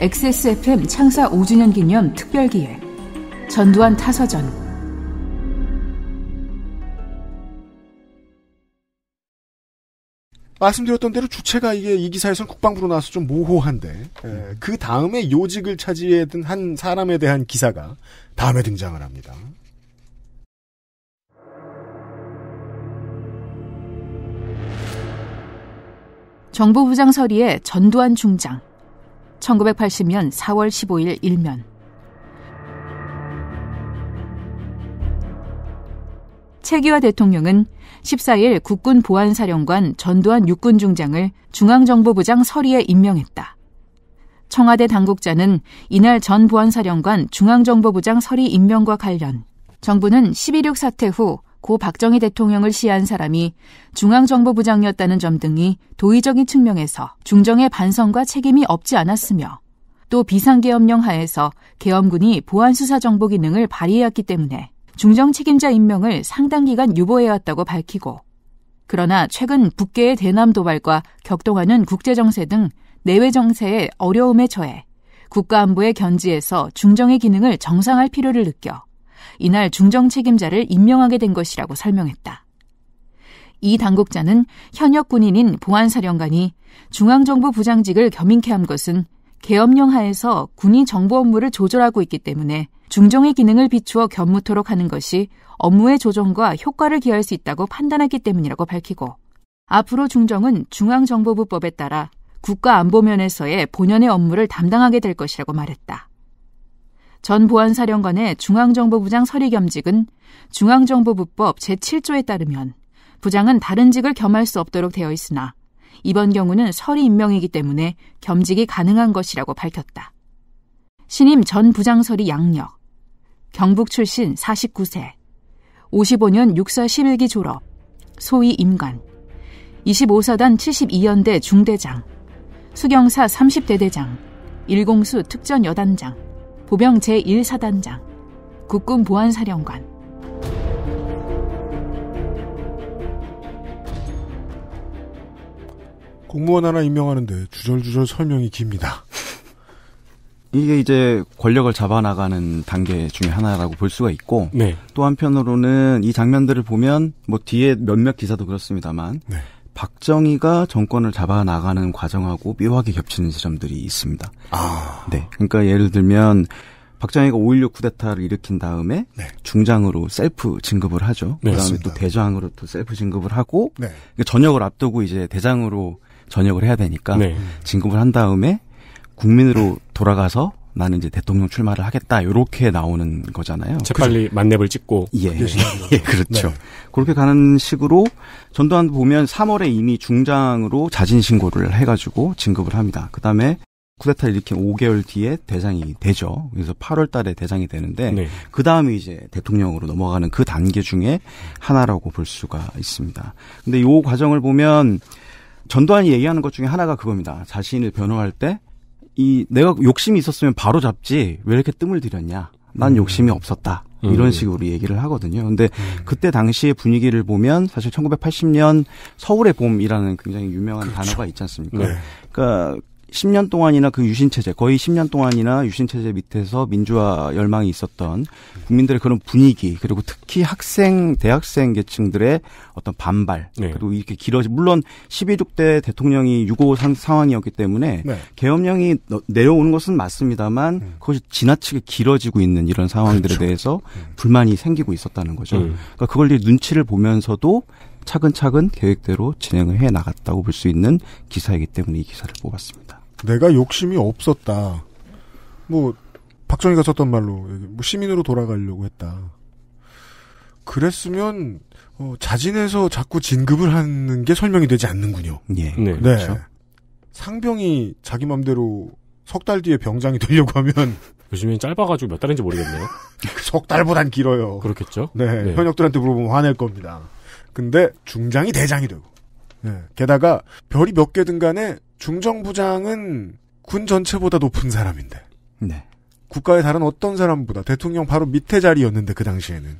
XSFM 창사 5주년 기념 특별기획 전두환 타서전 말씀드렸던 대로 주체가 이게 이 기사에선 국방부로 나와서 좀 모호한데 예, 그 다음에 요직을 차지해든한 사람에 대한 기사가 다음에 등장을 합니다. 정보부장 서리의 전두환 중장 1980년 4월 15일 일면 체기와 대통령은 14일 국군 보안사령관 전두환 육군중장을 중앙정보부장 서리에 임명했다. 청와대 당국자는 이날 전 보안사령관 중앙정보부장 서리 임명과 관련 정부는 11.6 사태 후고 박정희 대통령을 시한 사람이 중앙정보부장이었다는 점 등이 도의적인 측면에서 중정의 반성과 책임이 없지 않았으며 또 비상계엄령 하에서 계엄군이 보안수사 정보 기능을 발휘해왔기 때문에 중정 책임자 임명을 상당 기간 유보해왔다고 밝히고 그러나 최근 북계의 대남 도발과 격동하는 국제정세 등 내외 정세의 어려움에 처해 국가안보의 견지에서 중정의 기능을 정상할 필요를 느껴 이날 중정 책임자를 임명하게 된 것이라고 설명했다. 이 당국자는 현역 군인인 보안사령관이 중앙정부 부장직을 겸임케 한 것은 계엄령 하에서 군이 정보 업무를 조절하고 있기 때문에 중정의 기능을 비추어 겸무토록 하는 것이 업무의 조정과 효과를 기할 수 있다고 판단했기 때문이라고 밝히고 앞으로 중정은 중앙정보부법에 따라 국가안보면에서의 본연의 업무를 담당하게 될 것이라고 말했다. 전 보안사령관의 중앙정보부장 서리겸직은 중앙정보부법 제7조에 따르면 부장은 다른 직을 겸할 수 없도록 되어 있으나 이번 경우는 서리 임명이기 때문에 겸직이 가능한 것이라고 밝혔다. 신임 전 부장 서리 양력, 경북 출신 49세, 55년 6사 11기 졸업, 소위 임관, 25사단 72연대 중대장, 수경사 30대대장, 일공수 특전 여단장, 보병 제1사단장, 국군 보안사령관. 공무원 하나 임명하는데 주절주절 설명이 깁니다. 이게 이제 권력을 잡아나가는 단계 중에 하나라고 볼 수가 있고 네. 또 한편으로는 이 장면들을 보면 뭐 뒤에 몇몇 기사도 그렇습니다만 네. 박정희가 정권을 잡아 나가는 과정하고 묘하게 겹치는 지점들이 있습니다. 아. 네. 그러니까 예를 들면 박정희가 5.16 쿠데타를 일으킨 다음에 네. 중장으로 셀프 진급을 하죠. 네, 그다음에 맞습니다. 또 대장으로 또 셀프 진급을 하고 네. 그러니까 전역을 앞두고 이제 대장으로 전역을 해야 되니까 네. 진급을 한 다음에 국민으로 돌아가서 나는 이제 대통령 출마를 하겠다 요렇게 나오는 거잖아요. 재빨리 만렙을 찍고 예, 예 그렇죠. 네. 그렇게 가는 식으로 전두환 보면 3월에 이미 중장으로 자진 신고를 해가지고 진급을 합니다. 그 다음에 쿠데타를 일으킨 5개월 뒤에 대장이 되죠. 그래서 8월 달에 대장이 되는데 네. 그 다음에 이제 대통령으로 넘어가는 그 단계 중에 하나라고 볼 수가 있습니다. 근데 요 과정을 보면 전두환이 얘기하는 것 중에 하나가 그겁니다. 자신을 변호할 때이 내가 욕심이 있었으면 바로 잡지 왜 이렇게 뜸을 들였냐. 난 음. 욕심이 없었다. 이런 음. 식으로 얘기를 하거든요. 근데 음. 그때 당시의 분위기를 보면 사실 1980년 서울의 봄이라는 굉장히 유명한 그렇죠. 단어가 있지 않습니까? 네. 그니까 10년 동안이나 그 유신체제, 거의 10년 동안이나 유신체제 밑에서 민주화 열망이 있었던 국민들의 그런 분위기, 그리고 특히 학생, 대학생 계층들의 어떤 반발, 네. 그리고 이렇게 길어지, 물론 12족 때 대통령이 유고 상, 상황이었기 때문에 네. 계엄령이 내려오는 것은 맞습니다만 음. 그것이 지나치게 길어지고 있는 이런 상황들에 그렇죠. 대해서 음. 불만이 생기고 있었다는 거죠. 음. 그러니까 그걸 눈치를 보면서도 차근차근 계획대로 진행을 해 나갔다고 볼 수 있는 기사이기 때문에 이 기사를 뽑았습니다. 내가 욕심이 없었다. 뭐 박정희가 썼던 말로 뭐 시민으로 돌아가려고 했다. 그랬으면 어, 자진해서 자꾸 진급을 하는 게 설명이 되지 않는군요. 예. 네. 그렇죠. 네. 그렇죠. 상병이 자기 맘대로 석 달 뒤에 병장이 되려고 하면 요즘엔 짧아가지고 몇 달인지 모르겠네요. 석 달보단 길어요. 그렇겠죠. 네, 네. 현역들한테 물어보면 화낼 겁니다. 근데 중장이 대장이 되고 네. 게다가 별이 몇 개든 간에 중정부장은 군 전체보다 높은 사람인데. 네. 국가의 다른 어떤 사람보다 대통령 바로 밑에 자리였는데 그 당시에는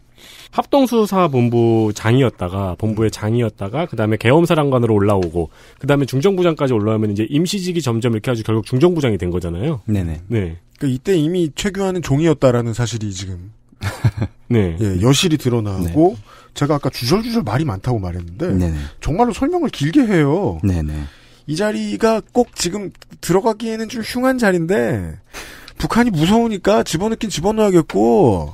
합동수사본부 장이었다가 본부의 장이었다가 그 다음에 계엄사령관으로 올라오고 그 다음에 중정부장까지 올라오면 이제 임시직이 점점 이렇게 아주 결국 중정부장이 된 거잖아요. 네네. 네. 그 이때 이미 최규환은 종이었다라는 사실이 지금 네. 예, 여실히 드러나고 네. 제가 아까 주절주절 말이 많다고 말했는데 네네. 정말로 설명을 길게 해요. 네네. 이 자리가 꼭 지금 들어가기에는 좀 흉한 자리인데 북한이 무서우니까 집어넣긴 집어넣어야겠고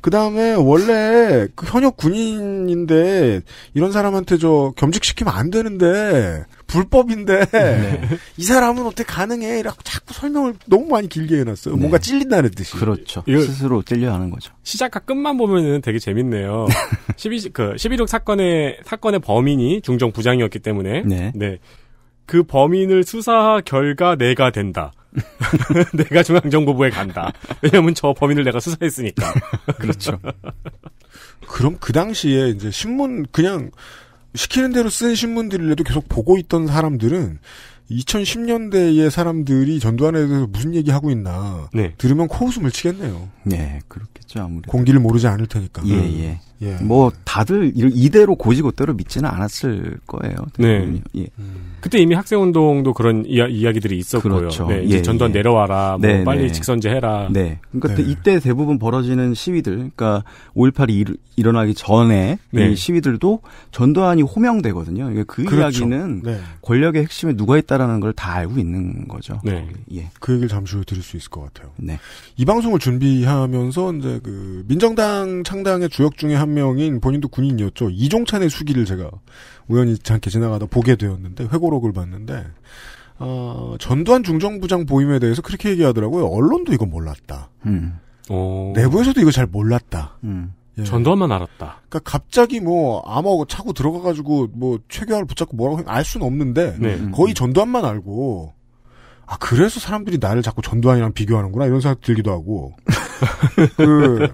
그 다음에 원래 그 현역 군인인데 이런 사람한테 저 겸직시키면 안 되는데 불법인데 네. 이 사람은 어떻게 가능해? 이렇게 자꾸 설명을 너무 많이 길게 해놨어요. 네. 뭔가 찔린다는 듯이. 그렇죠. 스스로 찔려 하는 거죠. 시작과 끝만 보면은 되게 재밌네요. 12, 그11.6 사건의 사건의 범인이 중정 부장이었기 때문에 네. 네. 그 범인을 수사 결과 내가 된다. 내가 중앙정보부에 간다. 왜냐면 저 범인을 내가 수사했으니까. 그렇죠. 그럼 그 당시에 이제 신문 그냥 시키는 대로 쓴 신문들이라도 계속 보고 있던 사람들은 2010년대의 사람들이 전두환에 대해서 무슨 얘기 하고 있나 네. 들으면 코웃음을 치겠네요. 네, 그렇겠죠 아무래도 공기를 모르지 않을 테니까. 예, 음. 예. 예. 뭐 다들 이대로 고지고대로 믿지는 않았을 거예요. 네. 예. 음. 그때 이미 학생 운동도 그런 이야, 기들이 있었고요. 그렇죠. 네, 이제 예, 전두환 예. 내려와라, 뭐 네, 빨리 네. 직선제 해라. 네. 그러니까 네. 이때 대부분 벌어지는 시위들, 그러니까 5.18이 일어나기 전에 네. 이 시위들도 전두환이 호명되거든요. 그그렇죠 이야기는 네. 권력의 핵심에 누가 있다라는 걸 다 알고 있는 거죠. 네. 예. 그 얘기를 잠시 후에 드릴 수 있을 것 같아요. 네. 이 방송을 준비하면서 이제 그 민정당 창당의 주역 중에 한 명인 본인도 군인이었죠. 이종찬의 수기를 제가 우연히 않게 지나가다 보게 되었는데 회고록을 봤는데 어, 전두환 중정부장 보임에 대해서 그렇게 얘기하더라고요. 언론도 이거 몰랐다. 음. 내부에서도 이거 잘 몰랐다. 음. 예. 전두환만 알았다. 그러니까 갑자기 뭐 암호 차고 들어가가지고 뭐최규환를 붙잡고 뭐라고 할 수는 없는데 네. 거의 전두환만 알고 아 그래서 사람들이 나를 자꾸 전두환이랑 비교하는구나 이런 생각 들기도 하고 그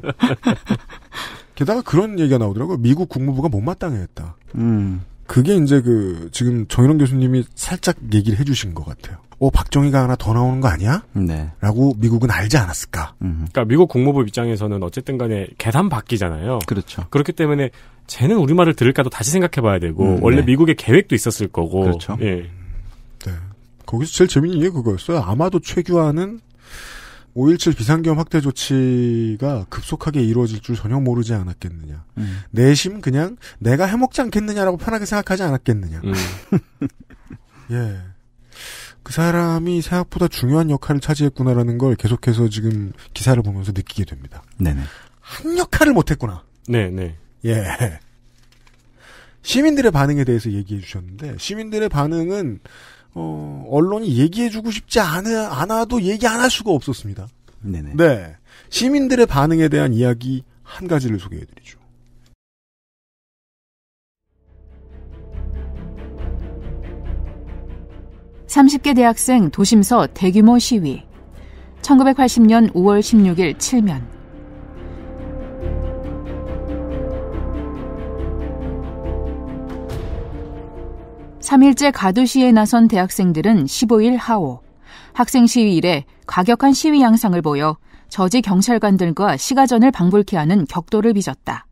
게다가 그런 얘기가 나오더라고요. 미국 국무부가 못마땅해했다. 음. 그게 이제 그 지금 정일원 교수님이 살짝 얘기를 해주신 것 같아요. 어 박정희가 하나 더 나오는 거 아니야? 네. 라고 미국은 알지 않았을까? 음. 그러니까 미국 국무부 입장에서는 어쨌든간에 계산 바뀌잖아요. 그렇죠. 그렇기 때문에 쟤는 우리 말을 들을까도 다시 생각해봐야 되고 음, 네. 원래 네. 미국의 계획도 있었을 거고. 그렇죠. 예. 네. 거기서 제일 재밌는 게 그거였어요. 아마도 최규하는 5.17비상경 확대 조치가 급속하게 이루어질 줄 전혀 모르지 않았겠느냐. 음. 내심 그냥 내가 해먹지 않겠느냐라고 편하게 생각하지 않았겠느냐. 음. 예. 그 사람이 생각보다 중요한 역할을 차지했구나라는 걸 계속해서 지금 기사를 보면서 느끼게 됩니다. 네네. 한 역할을 못했구나. 네네. 네. 예. 시민들의 반응에 대해서 얘기해 주셨는데, 시민들의 반응은 어, 언론이 얘기해주고 싶지 않아, 않아도 얘기 안 할 수가 없었습니다. 네네. 네. 시민들의 반응에 대한 이야기 한 가지를 소개해드리죠. 3 0개 대학생 도심서 대규모 시위. 1980년 5월 16일 7면 3일째 가두시에 나선 대학생들은 15일 하오, 학생 시위 일에 과격한 시위 양상을 보여 저지 경찰관들과 시가전을 방불케 하는 격도를 빚었다.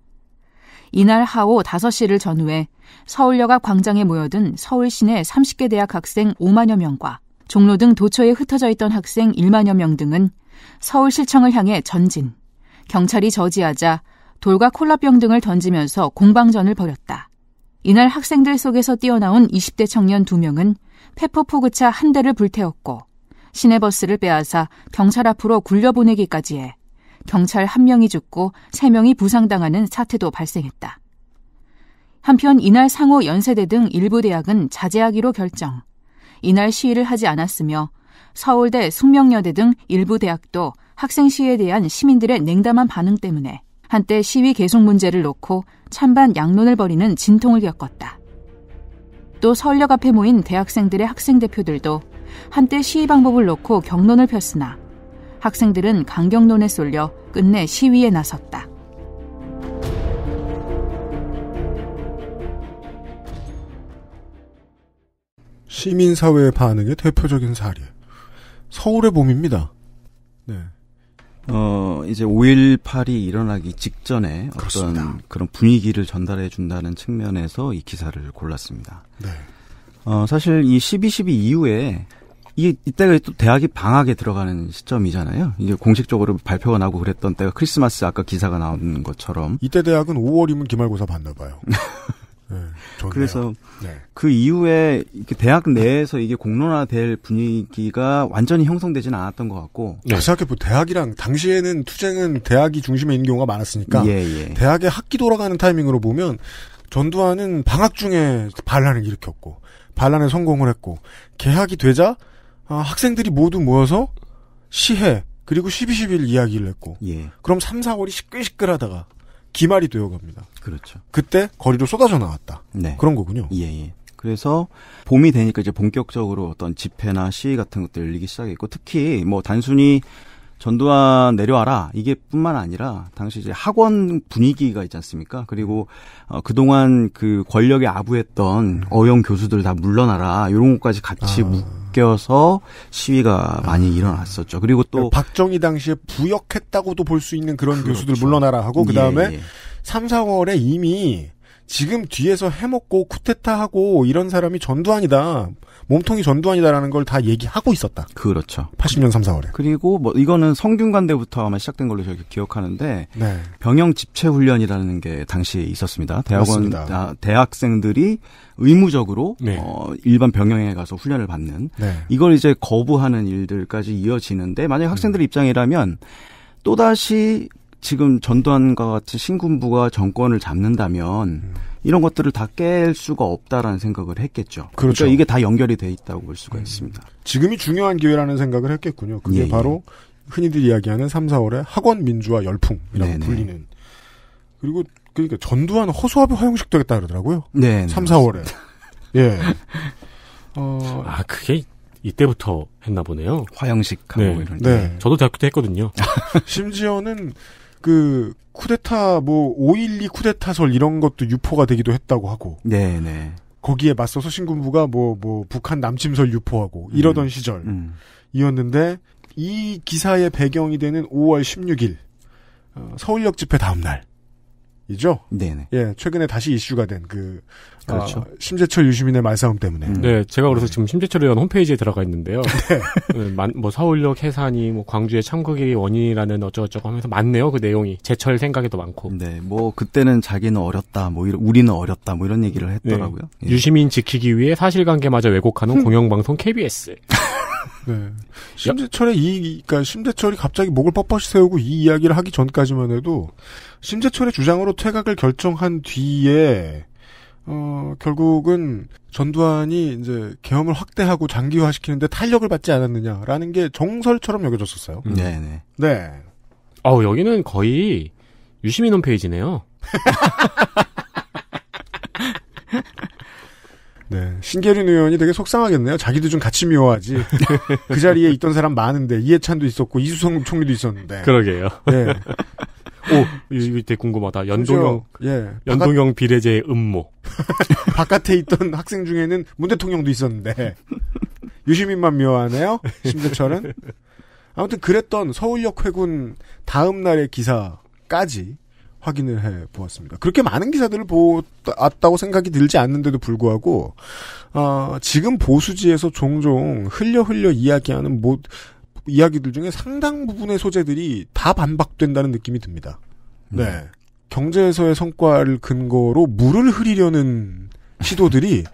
이날 하오 5시를 전후해 서울역앞 광장에 모여든 서울 시내 30개 대학 학생 5만여 명과 종로 등 도처에 흩어져 있던 학생 1만여 명 등은 서울시청을 향해 전진, 경찰이 저지하자 돌과 콜라병 등을 던지면서 공방전을 벌였다. 이날 학생들 속에서 뛰어나온 20대 청년 2명은 페퍼포그차 한 대를 불태웠고 시내버스를 빼앗아 경찰 앞으로 굴려보내기까지 해 경찰 한 명이 죽고 세 명이 부상당하는 사태도 발생했다. 한편 이날 상호 연세대 등 일부 대학은 자제하기로 결정. 이날 시위를 하지 않았으며 서울대, 숙명여대 등 일부 대학도 학생 시위에 대한 시민들의 냉담한 반응 때문에 한때 시위 계속 문제를 놓고 찬반 양론을 벌이는 진통을 겪었다. 또 서울역 앞에 모인 대학생들의 학생 대표들도 한때 시위 방법을 놓고 경론을 폈으나 학생들은 강경론에 쏠려 끝내 시위에 나섰다. 시민사회의 반응의 대표적인 사례. 서울의 봄입니다. 네. 어, 이제 5.18이 일어나기 직전에 어떤 그렇습니다. 그런 분위기를 전달해 준다는 측면에서 이 기사를 골랐습니다. 네. 어, 사실 이 12.12 이후에 이 이때가 또 대학이 방학에 들어가는 시점이잖아요. 이게 공식적으로 발표가 나고 그랬던 때가 크리스마스 아까 기사가 나온 것처럼 이때 대학은 5월이면 기말고사 봤나 봐요. 네, 그래서 네. 그 이후에 대학 내에서 이게 공론화될 분위기가 완전히 형성되지는 않았던 것 같고. 네. 아, 생각해보 면 대학이랑 당시에는 투쟁은 대학이 중심에 있는 경우가 많았으니까 예, 예. 대학의 학기 돌아가는 타이밍으로 보면 전두환은 방학 중에 반란을 일으켰고 반란에 성공을 했고 개학이 되자 아, 학생들이 모두 모여서 시해 그리고 12.11 이야기를 했고 예. 그럼 3, 4월이 시끌시끌하다가 기말이 되어갑니다. 그렇죠. 그때 거리로 쏟아져 나왔다. 네. 그런 거군요. 예, 예. 그래서 봄이 되니까 이제 본격적으로 어떤 집회나 시위 같은 것들 열리기 시작했고 특히 뭐 단순히 전두환 내려와라 이게 뿐만 아니라 당시 이제 학원 분위기가 있지 않습니까? 그리고 어, 그동안 그 권력에 아부했던 음. 어영 교수들 다 물러나라 이런 것까지 같이 아. 바뀌어서 시위가 많이 일어났었죠. 그리고 또 그러니까 박정희 당시에 부역했다고도 볼 수 있는 그런 그렇죠. 교수들 물러나라 하고 그 다음에 예, 예. 3, 4월에 이미 지금 뒤에서 해먹고 쿠데타하고 이런 사람이 전두환이다. 몸통이 전두환이다라는 걸 다 얘기하고 있었다. 그렇죠. 80년 3, 4월에. 그리고 뭐 이거는 성균관대부터 아마 시작된 걸로 제가 기억하는데 네. 병영 집체 훈련이라는 게 당시에 있었습니다. 대학원 아, 대학생들이 의무적으로 네. 어, 일반 병영에 가서 훈련을 받는 네. 이걸 이제 거부하는 일들까지 이어지는데 만약 에 학생들 음. 입장이라면 또 다시 지금 전두환과 같은 신군부가 정권을 잡는다면 음. 이런 것들을 다 깰 수가 없다라는 생각을 했겠죠. 그러니까 그렇죠. 그러니까 이게 다 연결이 돼 있다고 볼 수가 음. 있습니다. 지금이 중요한 기회라는 생각을 했겠군요. 그게 예, 예. 바로 예. 흔히들 이야기하는 3, 4월의 학원 민주화 열풍이라고 네네. 네. 불리는. 그리고 그러니까 전두환 허수아비 화용식 되겠다 그러더라고요. 네. 3, 4월에. 예. 어... 아, 그게 이때부터 했나 보네요. 화형식 하고 네. 이런. 네. 저도 대학교 때 했거든요. 심지어는 그 쿠데타 뭐 5.12 쿠데타설 이런 것도 유포가 되기도 했다고 하고. 네, 네. 거기에 맞서서 신군부가 뭐뭐 뭐 북한 남침설 유포하고 이러던 음, 시절이었는데 음. 이 기사의 배경이 되는 5월 16일 어, 서울역 집회 다음 날 이죠? 네네. 예, 최근에 다시 이슈가 된 그, 그렇죠. 아, 심재철 유시민의 말싸움 때문에. 음. 네, 제가 그래서 지금 심재철 의원 홈페이지에 들어가 있는데요. 네. 네, 뭐 서울역 해산이 뭐 광주의 창극이 원인이라는 어쩌고저쩌고 하면서 많네요, 그 내용이. 제철 생각에도 많고. 네, 뭐 그때는 자기는 어렸다, 뭐 이런, 우리는 어렸다, 뭐 이런 얘기를 네. 했더라고요. 네. 예. 유시민 지키기 위해 사실관계마저 왜곡하는 공영방송 KBS. 네. 심재철의 이, 그러니까 심재철이 갑자기 목을 뻣뻣이 세우고 이 이야기를 하기 전까지만 해도 심재철의 주장으로 퇴각을 결정한 뒤에 어, 결국은 전두환이 이제 계엄을 확대하고 장기화시키는데 탄력을 받지 않았느냐라는 게 정설처럼 여겨졌었어요. 음. 네네. 네. 네. 아우, 여기는 거의 유시민 홈페이지네요. 네. 신계린 의원이 되게 속상하겠네요. 자기도 좀 같이 미워하지. 그 자리에 있던 사람 많은데, 이해찬도 있었고, 이수성 총리도 있었는데. 그러게요. 네. 오, 이때 궁금하다. 연동형, 예. 연동형 비례제 의 음모. 바깥에 있던 학생 중에는 문 대통령도 있었는데. 유시민만 미워하네요. 심재철은. 아무튼 그랬던 서울역 회군 다음 날의 기사까지 확인을 해 보았습니다. 그렇게 많은 기사들을 보았다고 생각이 들지 않는데도 불구하고 어, 지금 보수지에서 종종 흘려 흘려 이야기하는 뭐 이야기들 중에 상당 부분의 소재들이 다 반박된다는 느낌이 듭니다. 네. 음. 경제에서의 성과를 근거로 물을 흐리려는 시도들이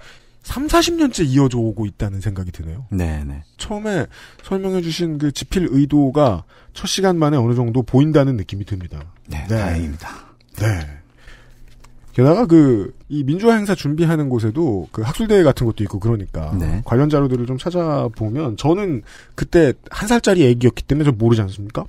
3, 40년째 이어져 오고 있다는 생각이 드네요. 네, 네. 처음에 설명해 주신 그 지필 의도가 첫 시간 만에 어느 정도 보인다는 느낌이 듭니다. 네, 네. 다행입니다. 네. 게다가 그이 민주화 행사 준비하는 곳에도 그 학술대회 같은 것도 있고 그러니까 네. 관련 자료들을 좀 찾아보면 저는 그때 한 살짜리 애기였기 때문에 좀 모르지 않습니까?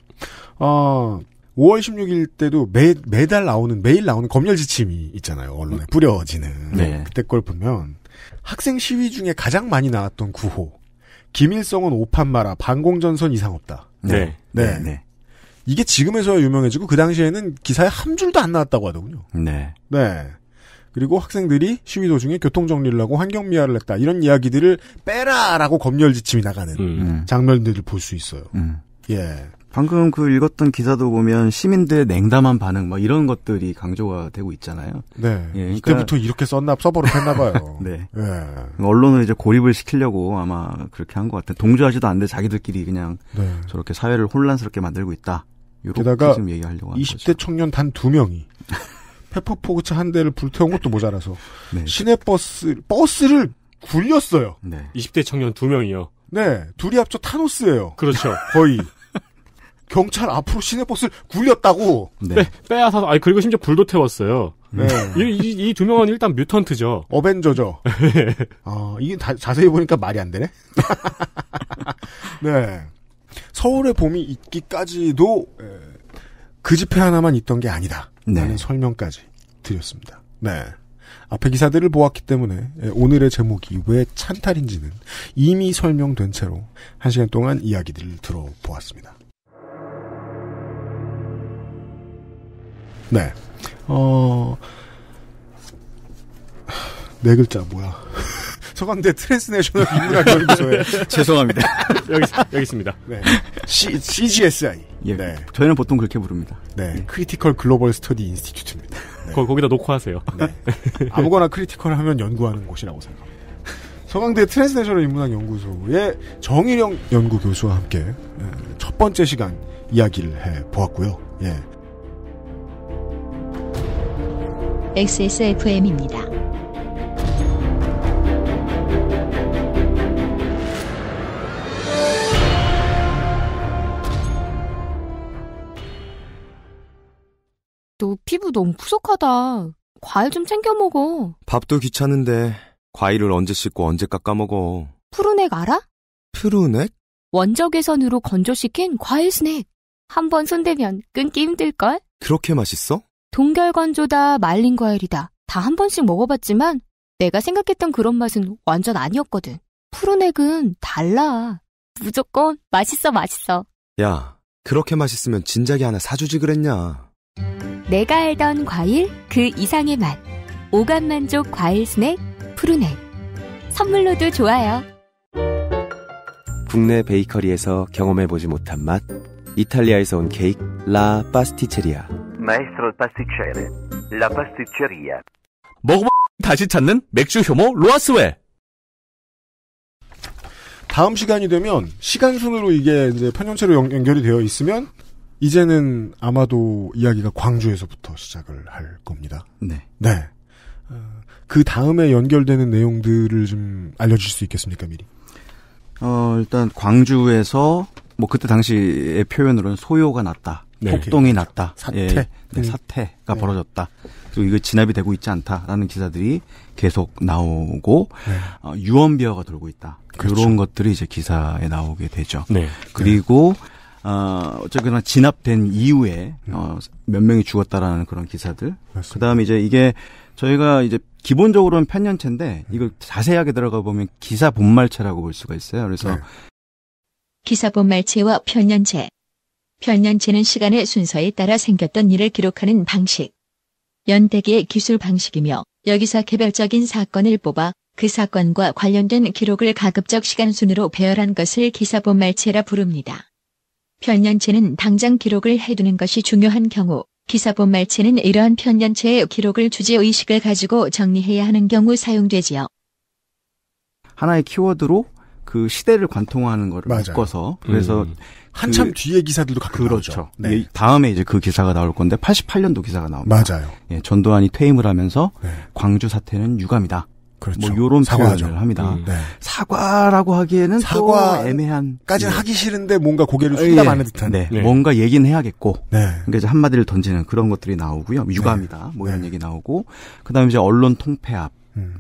아 5월 16일 때도 매 매달 나오는 매일 나오는 검열 지침이 있잖아요 언론에 뿌려지는 네. 그때 걸 보면 학생 시위 중에 가장 많이 나왔던 구호 김일성은 오판마라 반공전선 이상 없다. 네. 네. 네. 네. 이게 지금에서야 유명해지고 그 당시에는 기사에 한 줄도 안 나왔다고 하더군요. 네. 네. 그리고 학생들이 시위 도중에 교통 정리를 하고 환경 미화를 했다 이런 이야기들을 빼라라고 검열 지침이 나가는 음. 음. 장면들을 볼 수 있어요. 음. 예. 방금 그 읽었던 기사도 보면 시민들의 냉담한 반응 뭐 이런 것들이 강조가 되고 있잖아요. 네. 예, 그러니까... 이때부터 이렇게 썼나 써버릇했나 봐요. 네. 예. 언론을 이제 고립을 시키려고 아마 그렇게 한 것 같아요. 동조하지도 않는데 자기들끼리 그냥 네. 저렇게 사회를 혼란스럽게 만들고 있다. 게다가 지금 얘기하려고 20대 거죠. 청년 단 두 명이 페퍼포그차 한 대를 불태운 것도 모자라서 네. 시내버스 버스를 굴렸어요. 네. 20대 청년 두 명이요. 네, 둘이 합쳐 타노스예요. 그렇죠. 거의 경찰 앞으로 시내버스를 굴렸다고. 네. 빼, 빼앗아서 아니 그리고 심지어 불도 태웠어요. 네. 이두 명은 일단 뮤턴트죠. 어벤져죠. 네. 아, 이게 다, 자세히 보니까 말이 안 되네. 네. 서울의 봄이 있기까지도 예, 그 집회 하나만 있던 게 아니다. 네. 라는 네. 설명까지 드렸습니다. 네. 앞에 기사들을 보았기 때문에 예, 오늘의 제목이 왜 찬탈인지는 이미 설명된 채로 한 시간 동안 이야기들을 들어보았습니다. 네. 어, 네 글자 뭐야. 서강대 트랜스내셔널 인문학연구소에 죄송합니다. 여기 여기 있습니다. 네. C, CGSI. 예, 네. 저희는 보통 그렇게 부릅니다. 네. 크리티컬 글로벌 스터디 인스티튜트입니다. 거, 기다 놓고 하세요. 네. 네. 아무거나 크리티컬 하면 연구하는 곳이라고 생각합니다. 서강대 트랜스내셔널 인문학 연구소의 정일영 연구 교수와 함께 예, 첫 번째 시간 이야기를 해 보았고요. 예. XSFM입니다. 너 피부 너무 푸석하다. 과일 좀 챙겨 먹어. 밥도 귀찮은데 과일을 언제 씻고 언제 깎아 먹어. 푸르넥 알아? 푸르넥? 원적외선으로 건조시킨 과일 스낵. 한 번 손대면 끊기 힘들걸? 그렇게 맛있어? 동결건조다, 말린 과일이다. 다 한 번씩 먹어봤지만 내가 생각했던 그런 맛은 완전 아니었거든. 푸른 액은 달라. 무조건 맛있어, 맛있어. 야, 그렇게 맛있으면 진작에 하나 사주지 그랬냐. 내가 알던 과일 그 이상의 맛. 오감 만족 과일 스낵 푸른 액. 선물로도 좋아요. 국내 베이커리에서 경험해보지 못한 맛. 이탈리아에서 온 케이크 라 파스티체리아. 마에스트로 파스티체레 라 파스티체리아. 먹어봐. 다시 찾는 맥주 효모 로아스웨. 다음 시간이 되면 시간 순으로 이게 이제 편년체로 연결이 되어 있으면 이제는 아마도 이야기가 광주에서부터 시작을 할 겁니다. 네. 네. 어, 그 다음에 연결되는 내용들을 좀 알려주실 수 있겠습니까, 미리? 어, 일단 광주에서 뭐 그때 당시의 표현으로는 소요가 났다. 네. 폭동이 났다. 사태. 예, 네, 음. 사태가 네. 벌어졌다. 그리고 이거 진압이 되고 있지 않다라는 기사들이 계속 나오고 네. 어, 유언비어가 돌고 있다. 그렇죠. 런 것들이 이제 기사에 나오게 되죠. 네. 그리고 어, 어쨌거나 진압된 이후에 음. 어, 몇 명이 죽었다라는 그런 기사들. 그 다음에 이제 이게 저희가 이제 기본적으로는 편년체인데 음. 이걸 자세하게 들어가 보면 기사 본말체라고 볼 수가 있어요. 그래서 네. 기사 본말체와 편년체. 편년체는 시간의 순서에 따라 생겼던 일을 기록하는 방식, 연대기의 기술 방식이며 여기서 개별적인 사건을 뽑아 그 사건과 관련된 기록을 가급적 시간순으로 배열한 것을 기사본말체라 부릅니다. 편년체는 당장 기록을 해두는 것이 중요한 경우, 기사본말체는 이러한 편년체의 기록을 주제의식을 가지고 정리해야 하는 경우 사용되지요. 하나의 키워드로 그 시대를 관통하는 거를 맞아 묶어서 그래서 음. 한참 그, 뒤에 기사들도 가끔 그렇죠. 나오죠. 네. 네. 다음에 이제 그 기사가 나올 건데 88년도 기사가 나옵니다. 맞아요. 예, 전두환이 퇴임을 하면서 네. 광주 사태는 유감이다. 그렇죠. 뭐 요런 사과를 합니다. 음. 네. 사과라고 하기에는 사과 애매한 까지는 네. 하기 싫은데 뭔가 고개를 숙여하는 예. 듯한 네. 네. 뭔가 얘기는 해야겠고 네. 그러니까 이제 한마디를 던지는 그런 것들이 나오고요. 유감이다. 뭐 이런 얘기 나오고 그다음에 이제 언론 통폐합에 음.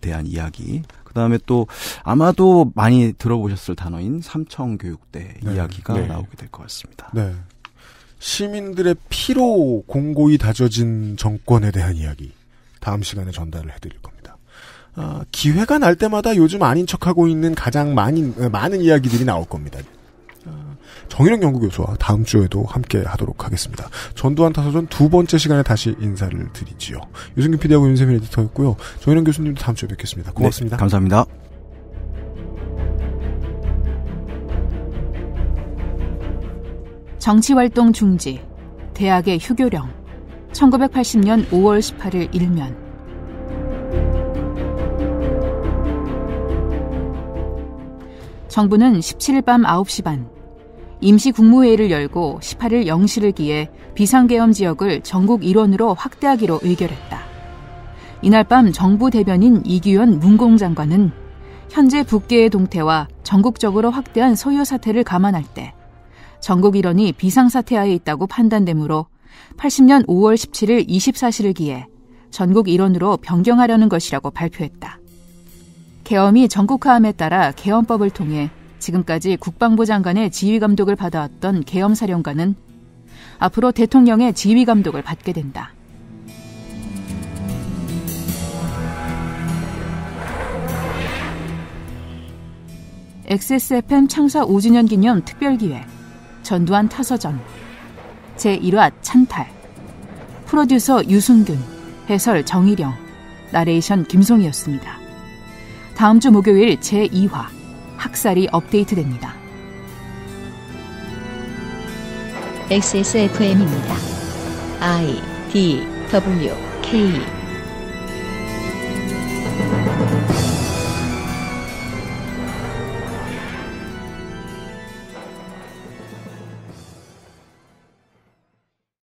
대한 이야기 그다음에 또 아마도 많이 들어보셨을 단어인 삼청 교육대 네. 이야기가 네. 나오게 될 것 같습니다. 네. 시민들의 피로 공고히 다져진 정권에 대한 이야기 다음 시간에 전달을 해드릴 겁니다. 아, 기회가 날 때마다 요즘 아닌 척하고 있는 가장 많이, 어, 많은 이야기들이 나올 겁니다. 정일영 연구교수와 다음 주에도 함께 하도록 하겠습니다. 전두환 타서전 두 번째 시간에 다시 인사를 드리지요. 유승균 PD하고 윤세민 에디터였고요. 정일영 교수님도 다음 주에 뵙겠습니다. 고맙습니다. 네, 감사합니다. 정치활동 중지, 대학의 휴교령, 1980년 5월 18일 일면. 정부는 17일 밤 9시 반 임시 국무회의를 열고 18일 0시를 기해 비상계엄 지역을 전국 일원으로 확대하기로 의결했다. 이날 밤 정부 대변인 이규현 문공 장관은 현재 북계의 동태와 전국적으로 확대한 소요 사태를 감안할 때 전국 일원이 비상사태하에 있다고 판단되므로 80년 5월 17일 24시를 기해 전국 일원으로 변경하려는 것이라고 발표했다. 계엄이 전국화함에 따라 계엄법을 통해 지금까지 국방부 장관의 지휘 감독을 받아왔던 계엄 사령관은 앞으로 대통령의 지휘 감독을 받게 된다. XSFM 창사 5주년 기념 특별기획 전두환 타서전 제1화 찬탈 프로듀서 유순균 해설 정희령 나레이션 김송이였습니다. 다음 주 목요일 제2화 학살이 업데이트됩니다. XSFM입니다. I D W K